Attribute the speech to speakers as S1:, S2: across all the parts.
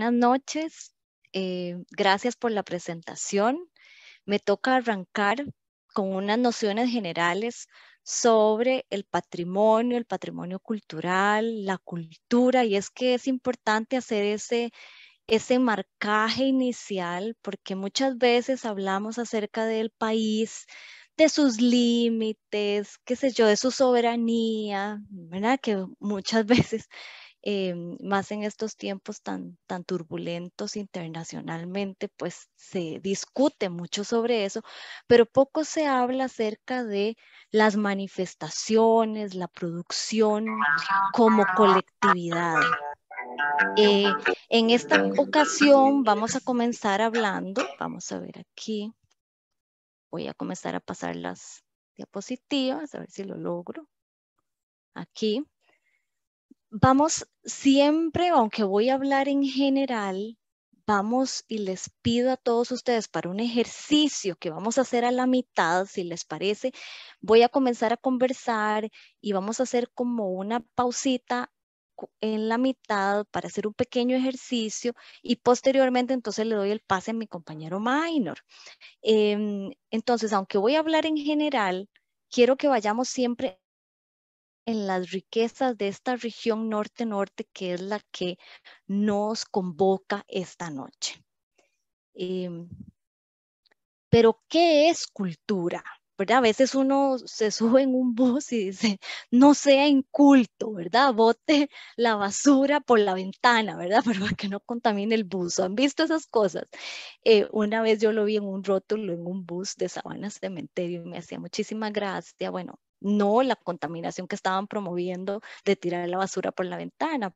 S1: Buenas noches. Eh, gracias por la presentación. Me toca arrancar con unas nociones generales sobre el patrimonio, el patrimonio cultural, la cultura, y es que es importante hacer ese, ese marcaje inicial, porque muchas veces hablamos acerca del país, de sus límites, qué sé yo, de su soberanía, ¿verdad? Que muchas veces Em, más en estos tiempos tan, tan turbulentos internacionalmente, pues se discute mucho sobre eso, pero poco se habla acerca de las manifestaciones, la producción como colectividad. Eh, en esta ocasión vamos a comenzar hablando, vamos a ver aquí, voy a comenzar a pasar las diapositivas, a ver si lo logro. Aquí vamos siempre, aunque voy a hablar en general, vamos y les pido a todos ustedes para un ejercicio que vamos a hacer a la mitad, si les parece, voy a comenzar a conversar y vamos a hacer como una pausita en la mitad para hacer un pequeño ejercicio y posteriormente entonces le doy el pase a mi compañero minor. Em, entonces, aunque voy a hablar en general, quiero que vayamos siempre en las riquezas de esta región norte-norte que es la que nos convoca esta noche. Em, pero, ¿qué es cultura? ¿verdad? A veces uno se sube en un bus y dice, no sea inculto, ¿verdad? Bote la basura por la ventana, ¿verdad? para que no contamine el bus. ¿Han visto esas cosas? Eh, una vez yo lo vi en un rótulo, en un bus de Sabana Cementerio y me hacía muchísima gracia. Bueno, no la contaminación que estaban promoviendo de tirar la basura por la ventana,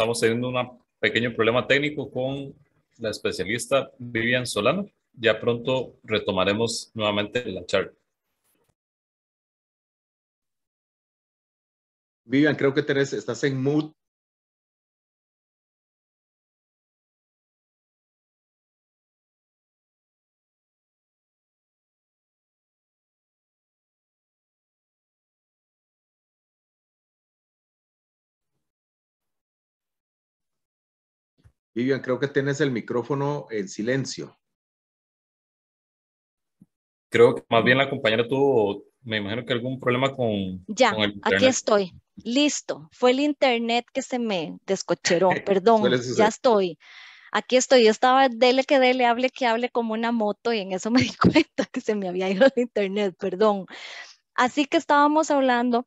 S2: estamos teniendo un pequeño problema técnico con la
S3: especialista
S4: Vivian Solano. Ya pronto retomaremos nuevamente la charla.
S2: Vivian, creo que tenés, estás en mood. Vivian, creo que tienes el micrófono
S4: en silencio.
S2: Creo que más bien la compañera
S4: tuvo, me imagino que algún problema con.
S1: Ya, el aquí estoy. Listo. Fue el internet que se me descocheró. Perdón, ya estoy. Aquí estoy. Yo estaba dele que dele, hable que hable como una moto y en eso me di cuenta que se me había ido el internet. Perdón. Así que estábamos hablando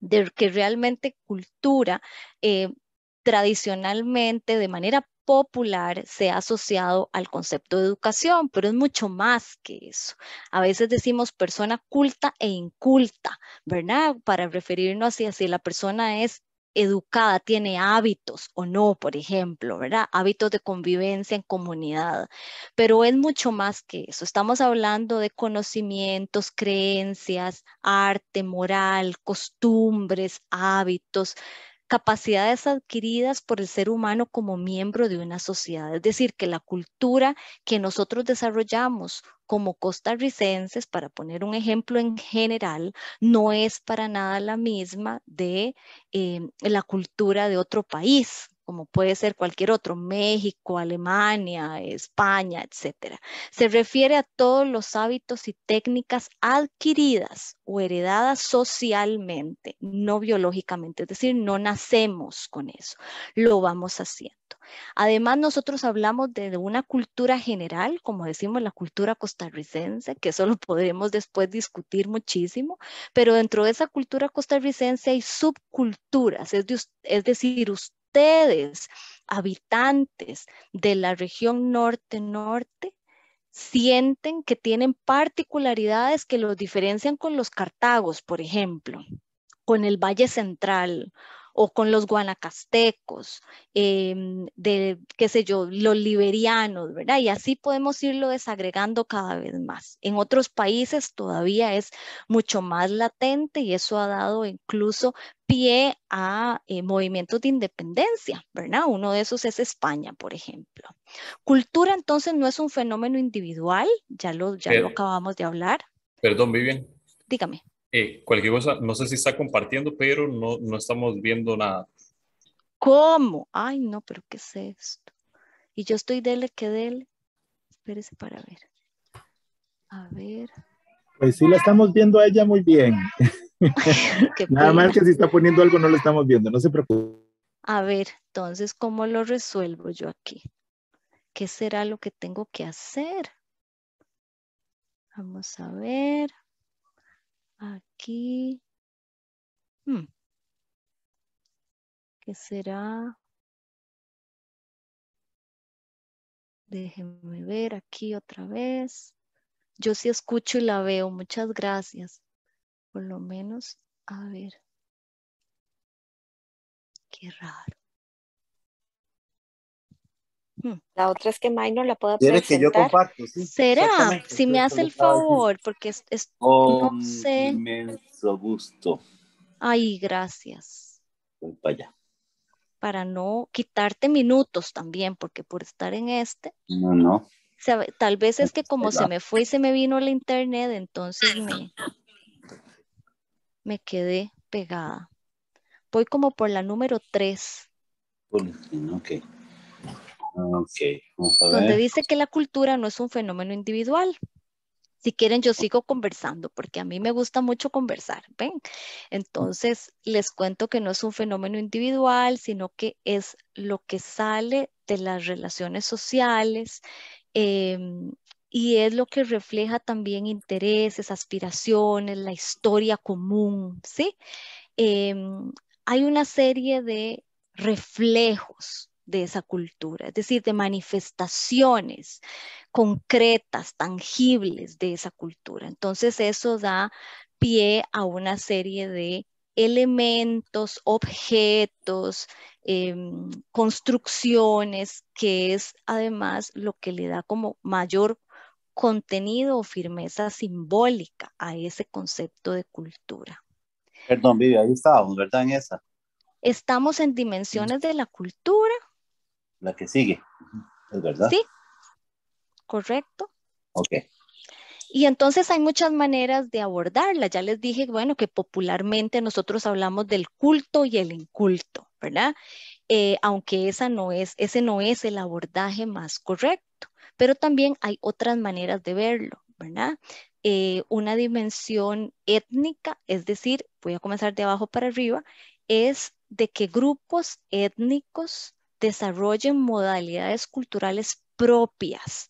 S1: de que realmente cultura eh, tradicionalmente, de manera popular, se ha asociado al concepto de educación, pero es mucho más que eso. A veces decimos persona culta e inculta, ¿verdad? Para referirnos a si la persona es educada, tiene hábitos o no, por ejemplo, ¿verdad? Hábitos de convivencia en comunidad. Pero es mucho más que eso. Estamos hablando de conocimientos, creencias, arte, moral, costumbres, hábitos, capacidades adquiridas por el ser humano como miembro de una sociedad. Es decir, que la cultura que nosotros desarrollamos como costarricenses, para poner un ejemplo en general, no es para nada la misma de eh, la cultura de otro país, como puede ser cualquier otro, México, Alemania, España, etc. Se refiere a todos los hábitos y técnicas adquiridas o heredadas socialmente, no biológicamente, es decir, no nacemos con eso, lo vamos haciendo. Además, nosotros hablamos de una cultura general, como decimos, la cultura costarricense, que eso lo podremos después discutir muchísimo, pero dentro de esa cultura costarricense hay subculturas, es, es decir, usted ustedes, habitantes de la región norte-norte, sienten que tienen particularidades que los diferencian con los cartagos, por ejemplo, con el Valle Central o con los guanacastecos, em, de, qué sé yo, los liberianos, ¿verdad? Y así podemos irlo desagregando cada vez más. En otros países todavía es mucho más latente y eso ha dado incluso pie a eh, movimientos de independencia, ¿verdad? Uno de esos es España, por ejemplo. Cultura entonces no es un fenómeno individual, ya lo, ya lo eh, acabamos de hablar.
S3: Perdón, Vivian. Dígame. Eh, cualquier cosa, no sé si está compartiendo, pero no, no estamos viendo nada.
S1: ¿Cómo? Ay, no, pero ¿qué es esto? Y yo estoy dele que dele. Espérese para ver. A ver.
S2: Pues sí, la estamos viendo a ella muy bien.
S1: Nada más que si
S2: está poniendo algo no lo estamos viendo, no se
S1: preocupe. A ver, entonces, ¿cómo lo resuelvo yo aquí? ¿Qué será lo que tengo que hacer? Vamos a ver. Aquí. Hmm. ¿Qué será? Déjenme ver aquí otra vez. Yo sí escucho y la veo. Muchas gracias. Por lo menos, a ver. Qué raro. La otra es que May no la pueda presentar. que yo comparto,
S5: ¿Será? Si me hace el favor,
S1: porque es, un
S3: inmenso gusto.
S1: Ay, gracias. Voy para no quitarte minutos también, porque por estar en este. No, no. tal vez es que como se me fue y se me vino la internet, entonces me, quedé pegada. Voy como por la número tres.
S3: Ok. Donde dice
S1: que la cultura no es un fenómeno individual. Si quieren, yo sigo conversando porque a mí me gusta mucho conversar, ¿ven? Entonces, les cuento que no es un fenómeno individual, sino que es lo que sale de las relaciones sociales em, y es lo que refleja también intereses, aspiraciones, la historia común, ¿sí? Em, hay una serie de reflejos de esa cultura, es decir, de manifestaciones concretas, tangibles de esa cultura. Entonces eso da pie a una serie de elementos, objetos, em, construcciones, que es además lo que le da como mayor contenido o firmeza simbólica a ese concepto de cultura.
S3: Perdón, Vivi, ahí estábamos, ¿verdad? En esa.
S1: Estamos en dimensiones de la cultura,
S3: la que sigue, ¿es verdad? Sí,
S1: correcto. Ok. Y entonces hay muchas maneras de abordarla. Ya les dije, bueno, que popularmente nosotros hablamos del culto y el inculto, ¿verdad? Eh, aunque esa no es, ese no es el abordaje más correcto, pero también hay otras maneras de verlo, ¿verdad? Eh, una dimensión étnica, es decir, voy a comenzar de abajo para arriba, es de que grupos étnicos desarrollen modalidades culturales propias,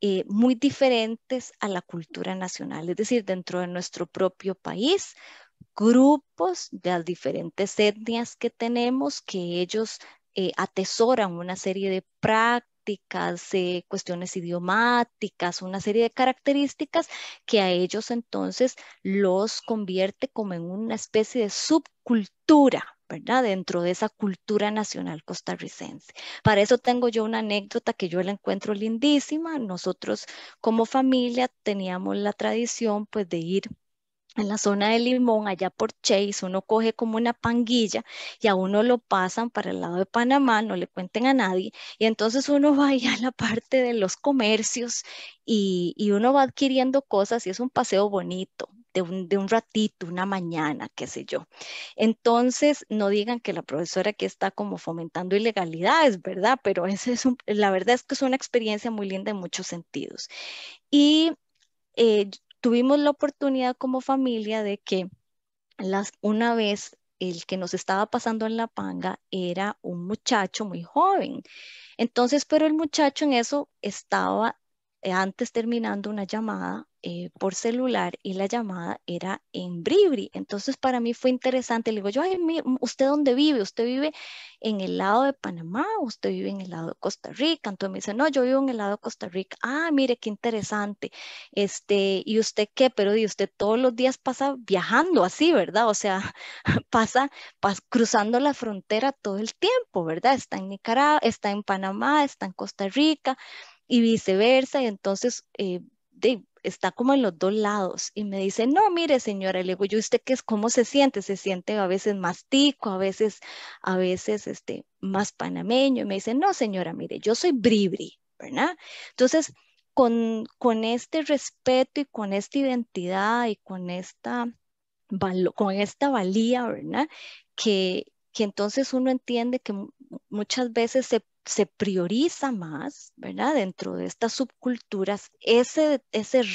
S1: eh, muy diferentes a la cultura nacional, es decir, dentro de nuestro propio país, grupos de las diferentes etnias que tenemos, que ellos eh, atesoran una serie de prácticas eh, cuestiones idiomáticas, una serie de características que a ellos entonces los convierte como en una especie de subcultura. ¿verdad? Dentro de esa cultura nacional costarricense. Para eso tengo yo una anécdota que yo la encuentro lindísima. Nosotros como familia teníamos la tradición pues de ir en la zona de Limón, allá por Chase, uno coge como una panguilla y a uno lo pasan para el lado de Panamá, no le cuenten a nadie, y entonces uno va allá a la parte de los comercios y, uno va adquiriendo cosas y es un paseo bonito. De un, de un ratito, una mañana, qué sé yo. Entonces, no digan que la profesora que está como fomentando ilegalidades, ¿verdad? Pero ese es la verdad es que es una experiencia muy linda en muchos sentidos. Y eh, tuvimos la oportunidad como familia de que las, una vez el que nos estaba pasando en la panga era un muchacho muy joven. Entonces, pero el muchacho en eso estaba eh, antes terminando una llamada eh, por celular y la llamada era en Bribri. Entonces para mí fue interesante. Le digo yo, ay, ¿usted dónde vive? ¿Usted vive en el lado de Panamá? ¿Usted vive en el lado de Costa Rica? Entonces me dice, no, yo vivo en el lado de Costa Rica. Ah, mire, qué interesante. Este, ¿y usted qué? Pero usted todos los días pasa viajando así, ¿verdad? O sea, pasa, cruzando la frontera todo el tiempo, ¿verdad? Está en Nicaragua, está en Panamá, está en Costa Rica y viceversa. Y entonces... Eh, de, está como en los dos lados y me dice, no, mire señora, le digo yo, ¿usted qué es? ¿Cómo se siente? Se siente a veces más tico, a veces, a veces este, más panameño. Y me dice, no señora, mire, yo soy bribri, ¿verdad? Entonces, con, con este respeto y con esta identidad y con esta, con esta valía, ¿verdad? Que, que entonces uno entiende que muchas veces se se prioriza más, ¿verdad? Dentro de estas subculturas, ese,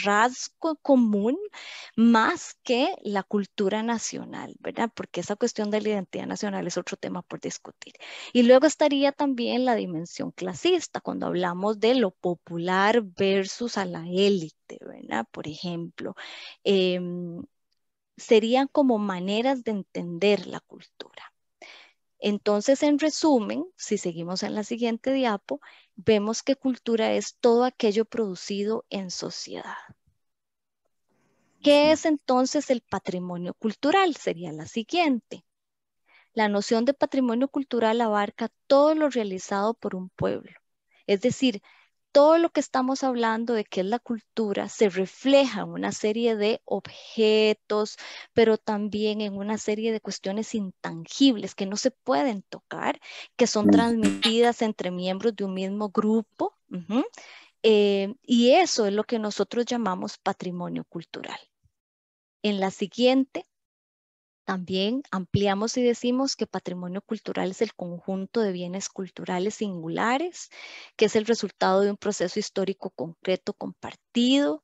S1: rasgo común más que la cultura nacional, ¿verdad? Porque esa cuestión de la identidad nacional es otro tema por discutir. Y luego estaría también la dimensión clasista, cuando hablamos de lo popular versus a la élite, ¿verdad? Por ejemplo, em, serían como maneras de entender la cultura. Entonces, en resumen, si seguimos en la siguiente diapo, vemos que cultura es todo aquello producido en sociedad. ¿Qué es entonces el patrimonio cultural? Sería la siguiente. La noción de patrimonio cultural abarca todo lo realizado por un pueblo, es decir, todo lo que estamos hablando de que es la cultura se refleja en una serie de objetos, pero también en una serie de cuestiones intangibles que no se pueden tocar, que son transmitidas entre miembros de un mismo grupo. Eh, y eso es lo que nosotros llamamos patrimonio cultural. En la siguiente también ampliamos y decimos que patrimonio cultural es el conjunto de bienes culturales singulares, que es el resultado de un proceso histórico concreto compartido.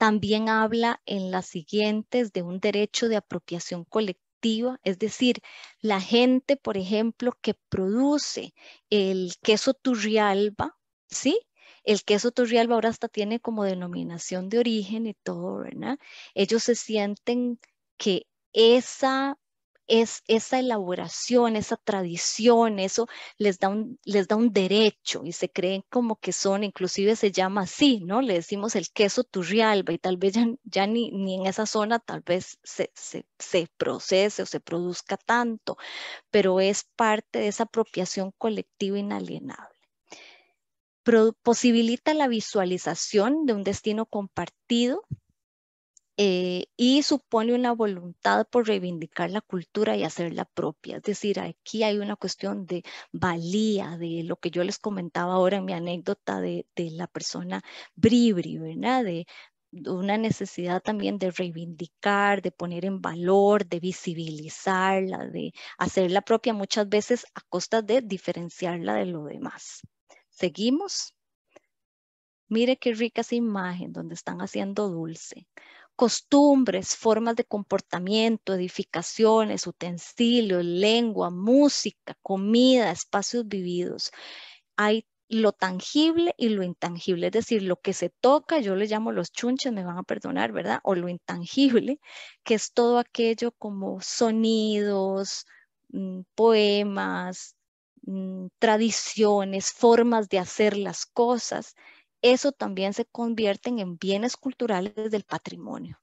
S1: También habla en las siguientes de un derecho de apropiación colectiva es decir, la gente, por ejemplo, que produce el queso turrialba, ¿sí? El queso Turrialba ahora hasta tiene como denominación de origen y todo, ¿verdad? Ellos se sienten que esa es esa elaboración, esa tradición, eso les da, un, les da un derecho y se creen como que son, inclusive se llama así, ¿no? Le decimos el queso turrialba y tal vez ya, ni, ni, en esa zona tal vez se, se, se procese o se produzca tanto, pero es parte de esa apropiación colectiva inalienable posibilita la visualización de un destino compartido eh, y supone una voluntad por reivindicar la cultura y hacerla propia. Es decir, aquí hay una cuestión de valía, de lo que yo les comentaba ahora en mi anécdota de, de la persona bribri, ¿verdad? De, una necesidad también de reivindicar, de poner en valor, de visibilizarla, de hacerla propia muchas veces a costa de diferenciarla de lo demás. Seguimos. Mire qué rica esa imagen donde están haciendo dulce. Costumbres, formas de comportamiento, edificaciones, utensilios, lengua, música, comida, espacios vividos. Hay lo tangible y lo intangible, es decir, lo que se toca, yo le llamo los chunches, me van a perdonar, ¿verdad? O lo intangible, que es todo aquello como sonidos, mm, poemas, Mm, tradiciones, formas de hacer las cosas, eso también se convierten en bienes culturales del patrimonio.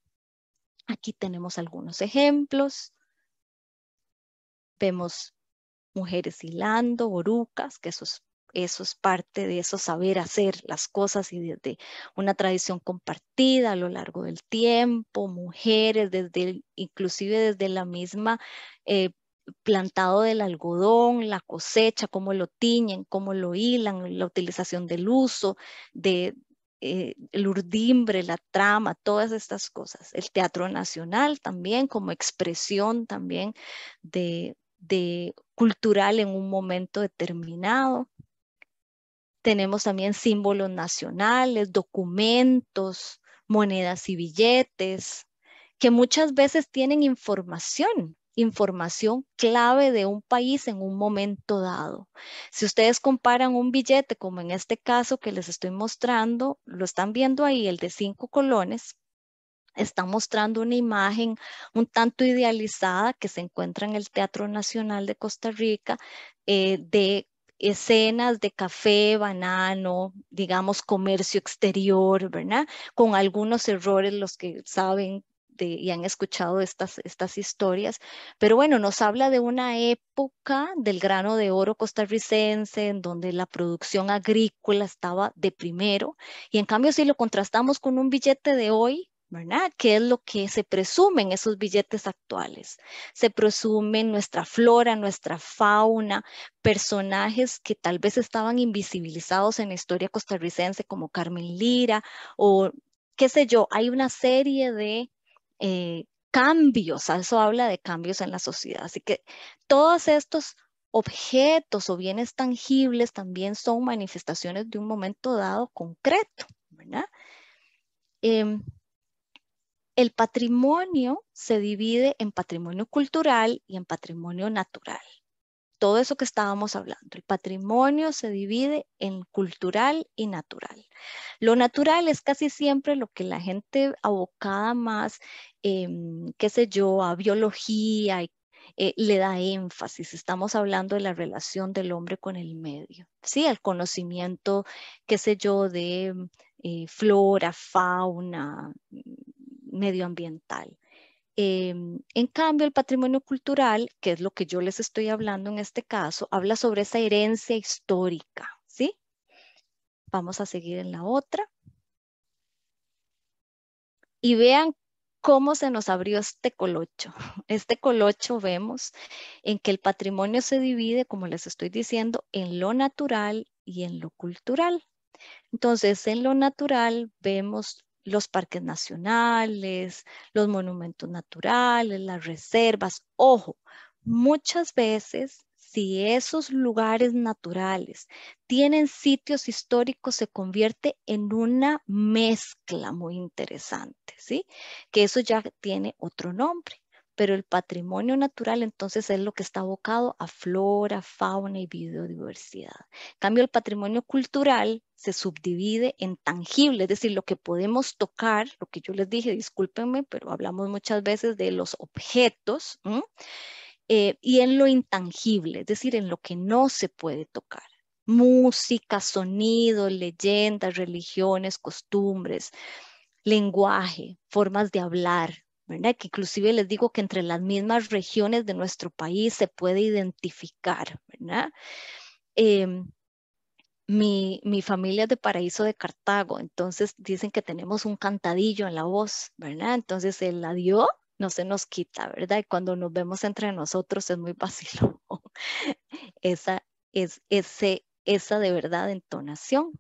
S1: Aquí tenemos algunos ejemplos. Vemos mujeres hilando, orucas, que eso es, parte de eso saber hacer las cosas y desde una tradición compartida a lo largo del tiempo, mujeres, desde inclusive desde la misma eh, plantado del algodón, la cosecha, cómo lo tiñen, cómo lo hilan, la utilización del uso, del eh, el urdimbre, la trama, todas estas cosas. El teatro nacional también como expresión también de cultural en un momento determinado. Tenemos también símbolos nacionales, documentos, monedas y billetes, que muchas veces tienen información información clave de un país en un momento dado. Si ustedes comparan un billete, como en este caso que les estoy mostrando, lo están viendo ahí, el de cinco colones, está mostrando una imagen un tanto idealizada que se encuentra en el Teatro Nacional de Costa Rica eh, de escenas de café, banano, digamos comercio exterior, ¿verdad? Con algunos errores, los que saben y han escuchado estas, estas historias. Pero bueno, nos habla de una época del grano de oro costarricense, en donde la producción agrícola estaba de primero. Y en cambio, si lo contrastamos con un billete de hoy, ¿verdad? ¿Qué es lo que se presume en esos billetes actuales? Se presume nuestra flora, nuestra fauna, personajes que tal vez estaban invisibilizados en la historia costarricense como Carmen Lira o qué sé yo, hay una serie de eh, cambios, eso habla de cambios en la sociedad. Así que todos estos objetos o bienes tangibles también son manifestaciones de un momento dado concreto, em, el patrimonio se divide en patrimonio cultural y en patrimonio natural todo eso que estábamos hablando. El patrimonio se divide en cultural y natural. Lo natural es casi siempre lo que la gente abocada más, em, qué sé yo, a biología eh, le da énfasis. Estamos hablando de la relación del hombre con el medio, ¿sí? El conocimiento, qué sé yo, de eh, flora, fauna, mm, medioambiental. Em, en cambio, el patrimonio cultural, que es lo que yo les estoy hablando en este caso, habla sobre esa herencia histórica, ¿sí? Vamos a seguir en la otra. Y vean cómo se nos abrió este colocho. Este colocho vemos en que el patrimonio se divide, como les estoy diciendo, en lo natural y en lo cultural. Entonces, en lo natural vemos los parques nacionales, los monumentos naturales, las reservas. Ojo, muchas veces si esos lugares naturales tienen sitios históricos, se convierte en una mezcla muy interesante, ¿sí? Que eso ya tiene otro nombre pero el patrimonio natural entonces es lo que está abocado a flora, fauna y biodiversidad. En cambio, el patrimonio cultural se subdivide en tangible, es decir, lo que podemos tocar, lo que yo les dije, discúlpenme, pero hablamos muchas veces de los objetos, eh, y en lo intangible, es decir, en lo que no se puede tocar música, sonido, leyendas, religiones, costumbres, lenguaje, formas de hablar, que inclusive les digo que entre las mismas regiones de nuestro país se puede identificar, ¿verdad? Em, mi, familia es de Paraíso de Cartago, entonces dicen que tenemos un cantadillo en la voz, ¿verdad? Entonces el adiós no se nos quita, ¿verdad? Y cuando nos vemos entre nosotros es muy fácil Esa es esa de verdad entonación.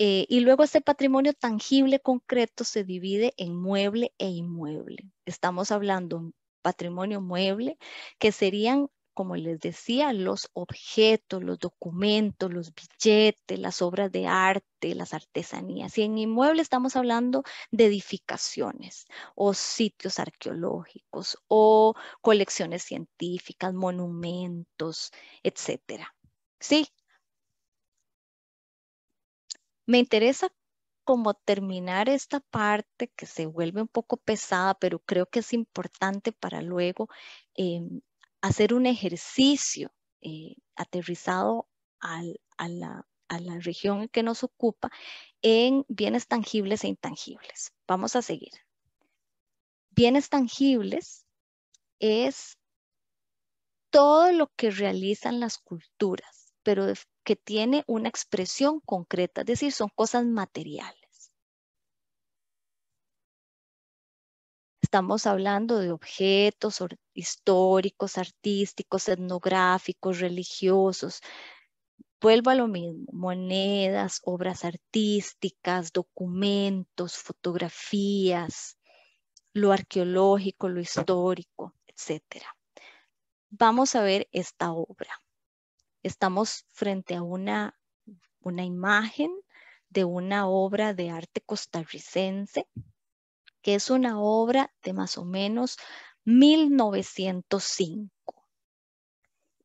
S1: Eh, y luego este patrimonio tangible, concreto, se divide en mueble e inmueble. Estamos hablando de patrimonio mueble, que serían, como les decía, los objetos, los documentos, los billetes, las obras de arte, las artesanías. Y en inmueble estamos hablando de edificaciones o sitios arqueológicos o colecciones científicas, monumentos, etcétera. Sí, me interesa como terminar esta parte que se vuelve un poco pesada, pero creo que es importante para luego em, hacer un ejercicio eh, aterrizado a, la, a la región que nos ocupa en bienes tangibles e intangibles. Vamos a seguir. Bienes tangibles es todo lo que realizan las culturas, pero de que tiene una expresión concreta, es decir, son cosas materiales. Estamos hablando de objetos históricos, artísticos, etnográficos, religiosos. Vuelvo a lo mismo, monedas, obras artísticas, documentos, fotografías, lo arqueológico, lo histórico, etc. Vamos a ver esta obra estamos frente a una, una imagen de una obra de arte costarricense, que es una obra de más o menos 1905.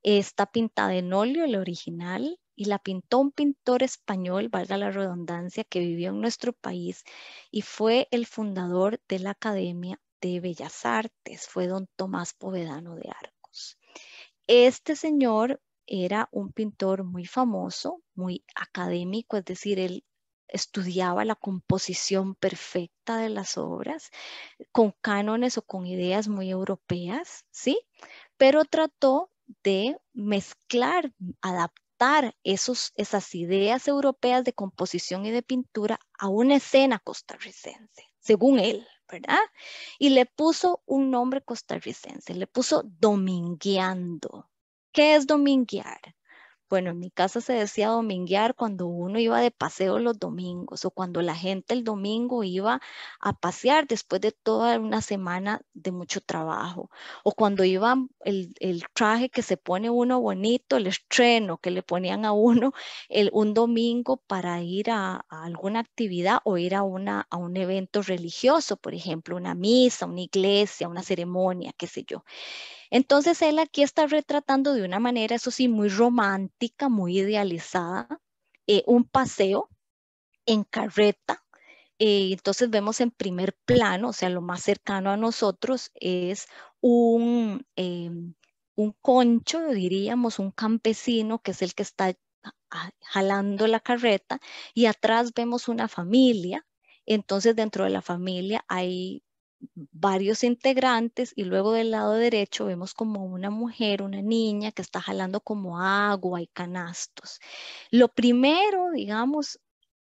S1: Está pintada en óleo, el original, y la pintó un pintor español, valga la redundancia, que vivió en nuestro país y fue el fundador de la Academia de Bellas Artes, fue don Tomás Povedano de Arcos. Este señor era un pintor muy famoso, muy académico, es decir, él estudiaba la composición perfecta de las obras con cánones o con ideas muy europeas, ¿sí? Pero trató de mezclar, adaptar esas ideas europeas de composición y de pintura a una escena costarricense, según él, ¿verdad? Y le puso un nombre costarricense, le puso Domingueando. ¿Qué es dominguear? Bueno, en mi casa se decía dominguear cuando uno iba de paseo los domingos o cuando la gente el domingo iba a pasear después de toda una semana de mucho trabajo o cuando iba el, traje que se pone uno bonito, el estreno que le ponían a uno el, un domingo para ir a, alguna actividad o ir a, una, a un evento religioso, por ejemplo, una misa, una iglesia, una ceremonia, qué sé yo. Entonces él aquí está retratando de una manera, eso sí, muy romántica, muy idealizada, eh, un paseo en carreta. Eh, entonces vemos en primer plano, o sea, lo más cercano a nosotros es un, em, un concho, diríamos, un campesino, que es el que está jalando la carreta, y atrás vemos una familia. Entonces dentro de la familia hay varios integrantes y luego del lado derecho vemos como una mujer, una niña que está jalando como agua y canastos. Lo primero, digamos,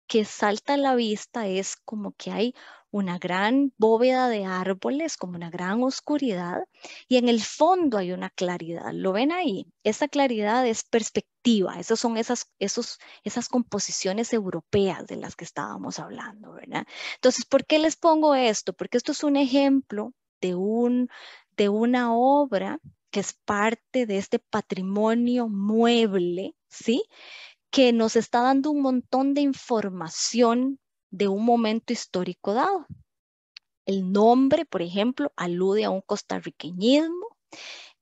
S1: que salta a la vista es como que hay una gran bóveda de árboles, como una gran oscuridad, y en el fondo hay una claridad. ¿Lo ven ahí? Esa claridad es perspectiva, esas son esas, esos, esas composiciones europeas de las que estábamos hablando, ¿verdad? Entonces, ¿por qué les pongo esto? Porque esto es un ejemplo de, un, de una obra que es parte de este patrimonio mueble, ¿sí? que nos está dando un montón de información de un momento histórico dado. El nombre, por ejemplo, alude a un costarriqueñismo.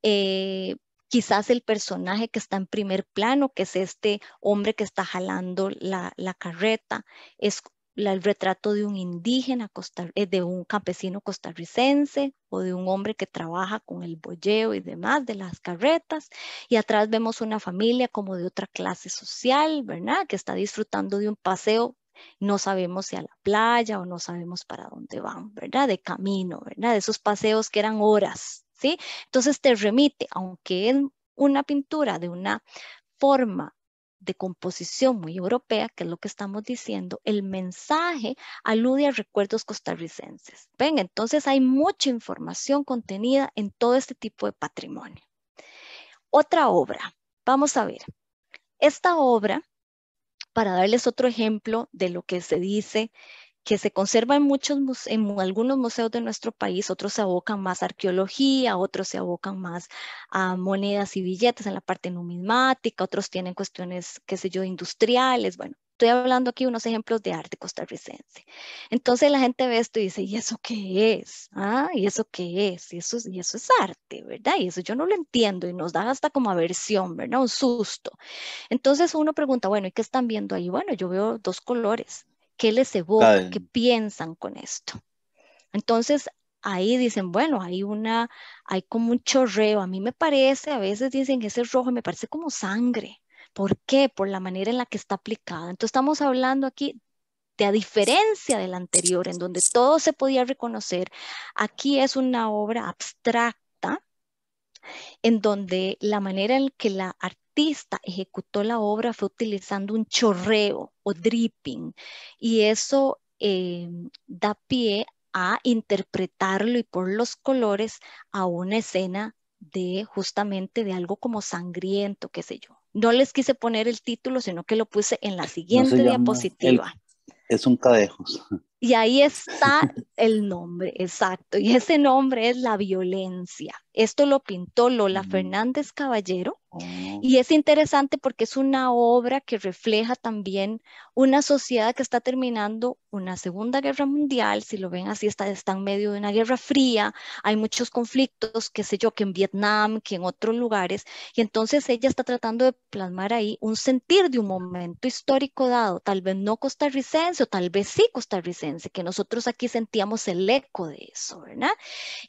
S1: Eh, quizás el personaje que está en primer plano, que es este hombre que está jalando la, la carreta, es el retrato de un indígena, eh, de un campesino costarricense o de un hombre que trabaja con el bolleo y demás de las carretas. Y atrás vemos una familia como de otra clase social, ¿verdad? Que está disfrutando de un paseo no sabemos si a la playa o no sabemos para dónde van, ¿verdad? De camino, ¿verdad? De esos paseos que eran horas, ¿sí? Entonces te remite, aunque es una pintura de una forma de composición muy europea, que es lo que estamos diciendo, el mensaje alude a recuerdos costarricenses. Ven, entonces hay mucha información contenida en todo este tipo de patrimonio. Otra obra, vamos a ver. Esta obra, para darles otro ejemplo de lo que se dice que se conserva en muchos en algunos museos de nuestro país, otros se abocan más a arqueología, otros se abocan más a monedas y billetes en la parte numismática, otros tienen cuestiones, qué sé yo, industriales, bueno, estoy hablando aquí de unos ejemplos de arte costarricense. Entonces la gente ve esto y dice, ¿y eso qué es? Ah, ¿Y eso qué es? Y eso, y eso es arte, ¿verdad? Y eso yo no lo entiendo y nos da hasta como aversión, ¿verdad? Un susto. Entonces uno pregunta, bueno, ¿y qué están viendo ahí? Bueno, yo veo dos colores. ¿Qué les evoca? ¿Qué piensan con esto? Entonces, ahí dicen, bueno, hay una, hay como un chorreo. A mí me parece, a veces dicen, que ese rojo me parece como sangre. ¿Por qué? Por la manera en la que está aplicada. Entonces estamos hablando aquí de a diferencia del anterior, en donde todo se podía reconocer. Aquí es una obra abstracta en donde la manera en que la artista ejecutó la obra fue utilizando un chorreo o dripping y eso eh, da pie a interpretarlo y por los colores a una escena de justamente de algo como sangriento, qué sé yo. No les quise poner el título, sino que lo puse en la siguiente diapositiva
S3: es un cadejos.
S1: Y ahí está el nombre, exacto. Y ese nombre es la violencia. Esto lo pintó Lola mm. Fernández Caballero. Oh. Y es interesante porque es una obra que refleja también una sociedad que está terminando una Segunda Guerra Mundial, si lo ven así, está, en medio de una guerra fría, hay muchos conflictos, qué sé yo, que en Vietnam, que en otros lugares, y entonces ella está tratando de plasmar ahí un sentir de un momento histórico dado, tal vez no costarricense o tal vez sí costarricense, que nosotros aquí sentíamos el eco de eso, ¿verdad?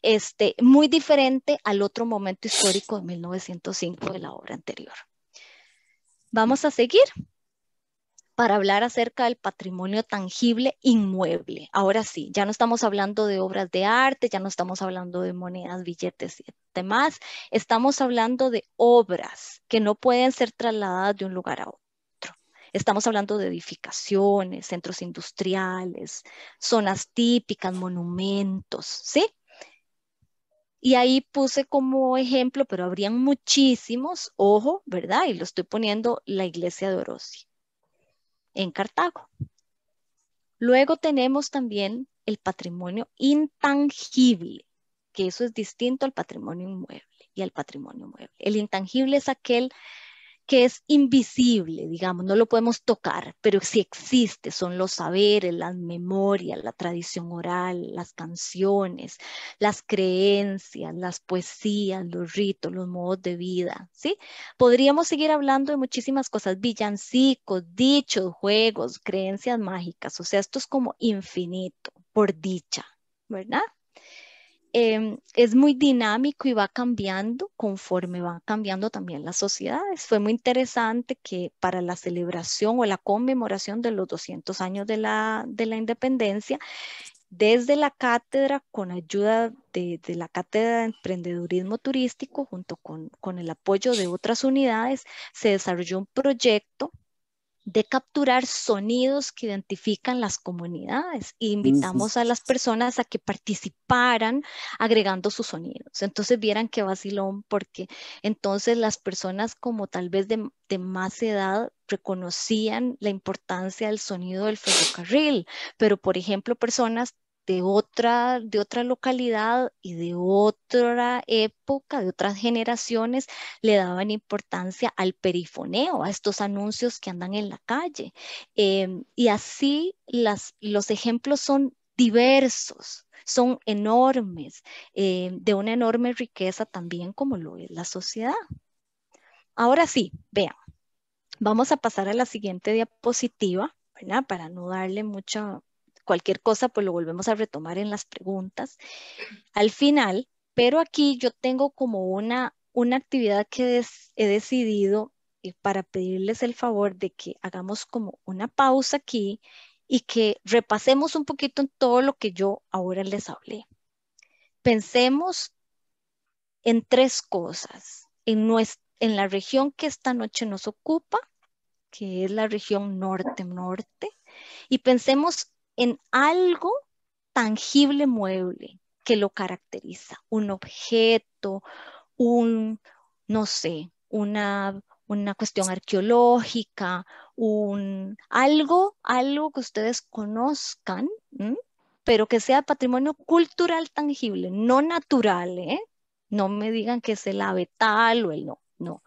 S1: Este, muy diferente al otro momento histórico de 1905 de la obra anterior. Vamos a seguir para hablar acerca del patrimonio tangible inmueble. Ahora sí, ya no estamos hablando de obras de arte, ya no estamos hablando de monedas, billetes y demás, estamos hablando de obras que no pueden ser trasladadas de un lugar a otro. Estamos hablando de edificaciones, centros industriales, zonas típicas, monumentos, ¿sí? Y ahí puse como ejemplo, pero habrían muchísimos, ojo, ¿verdad? Y lo estoy poniendo la iglesia de Orozco en Cartago. Luego tenemos también el patrimonio intangible, que eso es distinto al patrimonio inmueble y al patrimonio mueble. El intangible es aquel que es invisible, digamos, no lo podemos tocar, pero sí existe, son los saberes, las memorias, la tradición oral, las canciones, las creencias, las poesías, los ritos, los modos de vida, ¿sí? Podríamos seguir hablando de muchísimas cosas, villancicos, dichos, juegos, creencias mágicas, o sea, esto es como infinito, por dicha, ¿verdad? Em, es muy dinámico y va cambiando conforme van cambiando también las sociedades. Fue muy interesante que para la celebración o la conmemoración de los 200 años de la, independencia, desde la cátedra, con ayuda de, la cátedra de emprendedurismo turístico, junto con, con el apoyo de otras unidades, se desarrolló un proyecto de capturar sonidos que identifican las comunidades. E invitamos a las personas a que participaran agregando sus sonidos. Entonces vieran qué vacilón, porque entonces las personas como tal vez de, de más edad reconocían la importancia del sonido del ferrocarril, pero por ejemplo personas de otra, de otra localidad y de otra época, de otras generaciones, le daban importancia al perifoneo, a estos anuncios que andan en la calle. Em, y así las, los ejemplos son diversos, son enormes, em, de una enorme riqueza también como lo es la sociedad. Ahora sí, vean, vamos a pasar a la siguiente diapositiva, Para no darle mucha cualquier cosa, pues lo volvemos a retomar en las preguntas al final, pero aquí yo tengo como una, una actividad que he decidido eh, para pedirles el favor de que hagamos como una pausa aquí y que repasemos un poquito en todo lo que yo ahora les hablé. Pensemos en tres cosas, en, nuestra, en la región que esta noche nos ocupa, que es la región norte-norte, y pensemos en algo tangible mueble que lo caracteriza, un objeto, un, no sé, una, una cuestión arqueológica, un, algo, algo que ustedes conozcan, pero que sea patrimonio cultural tangible, no natural, ¿eh? No me digan que es el ave tal o el no, no.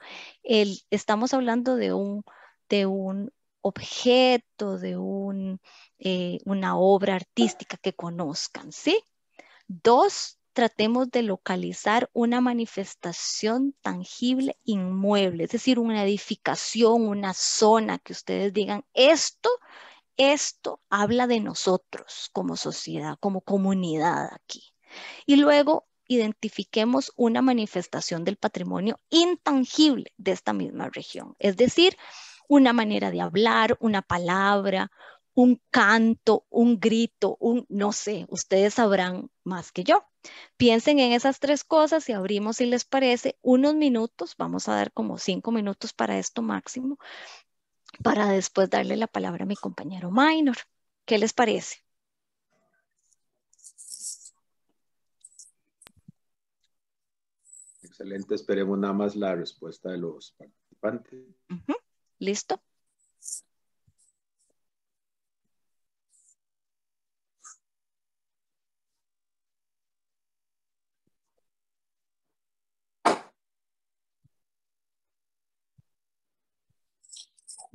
S1: estamos hablando de un, de un objeto, de un, eh, una obra artística que conozcan, ¿sí? Dos, tratemos de localizar una manifestación tangible inmueble, es decir, una edificación, una zona que ustedes digan, esto, esto habla de nosotros como sociedad, como comunidad aquí. Y luego identifiquemos una manifestación del patrimonio intangible de esta misma región, es decir, una manera de hablar, una palabra, un canto, un grito, un no sé, ustedes sabrán más que yo. Piensen en esas tres cosas y abrimos, si les parece, unos minutos, vamos a dar como cinco minutos para esto máximo, para después darle la palabra a mi compañero Minor. ¿Qué les parece?
S4: Excelente, esperemos nada más la respuesta de los participantes.
S1: Listo.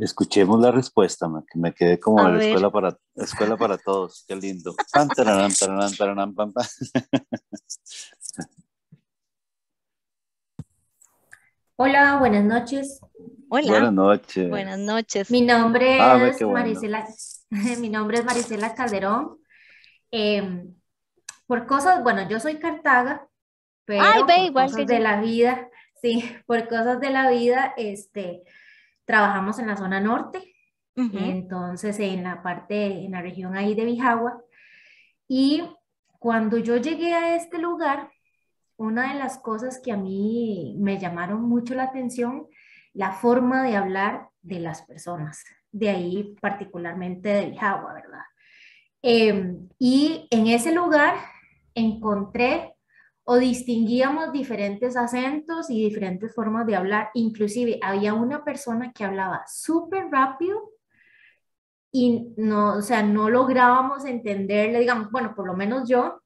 S3: Escuchemos la respuesta, que me quedé como la escuela para, escuela para todos. Qué lindo.
S6: Hola, buenas noches. Hola. Buenas noches. Buenas noches. Mi nombre ah, es Marisela, mi nombre es Calderón. Em, por cosas, bueno, yo soy Cartaga, pero por cosas de la vida, sí, por cosas de la vida, este, Trabajamos en la zona norte, entonces en la parte, en la región ahí de Bijagua. Y cuando yo llegué a este lugar, una de las cosas que a mí me llamaron mucho la atención, la forma de hablar de las personas, de ahí particularmente de Bijagua, ¿verdad? Em, y en ese lugar encontré o distinguíamos diferentes acentos y diferentes formas de hablar. Inclusive había una persona que hablaba súper rápido y no, o sea, no lográbamos entenderle, digamos, bueno, por lo menos yo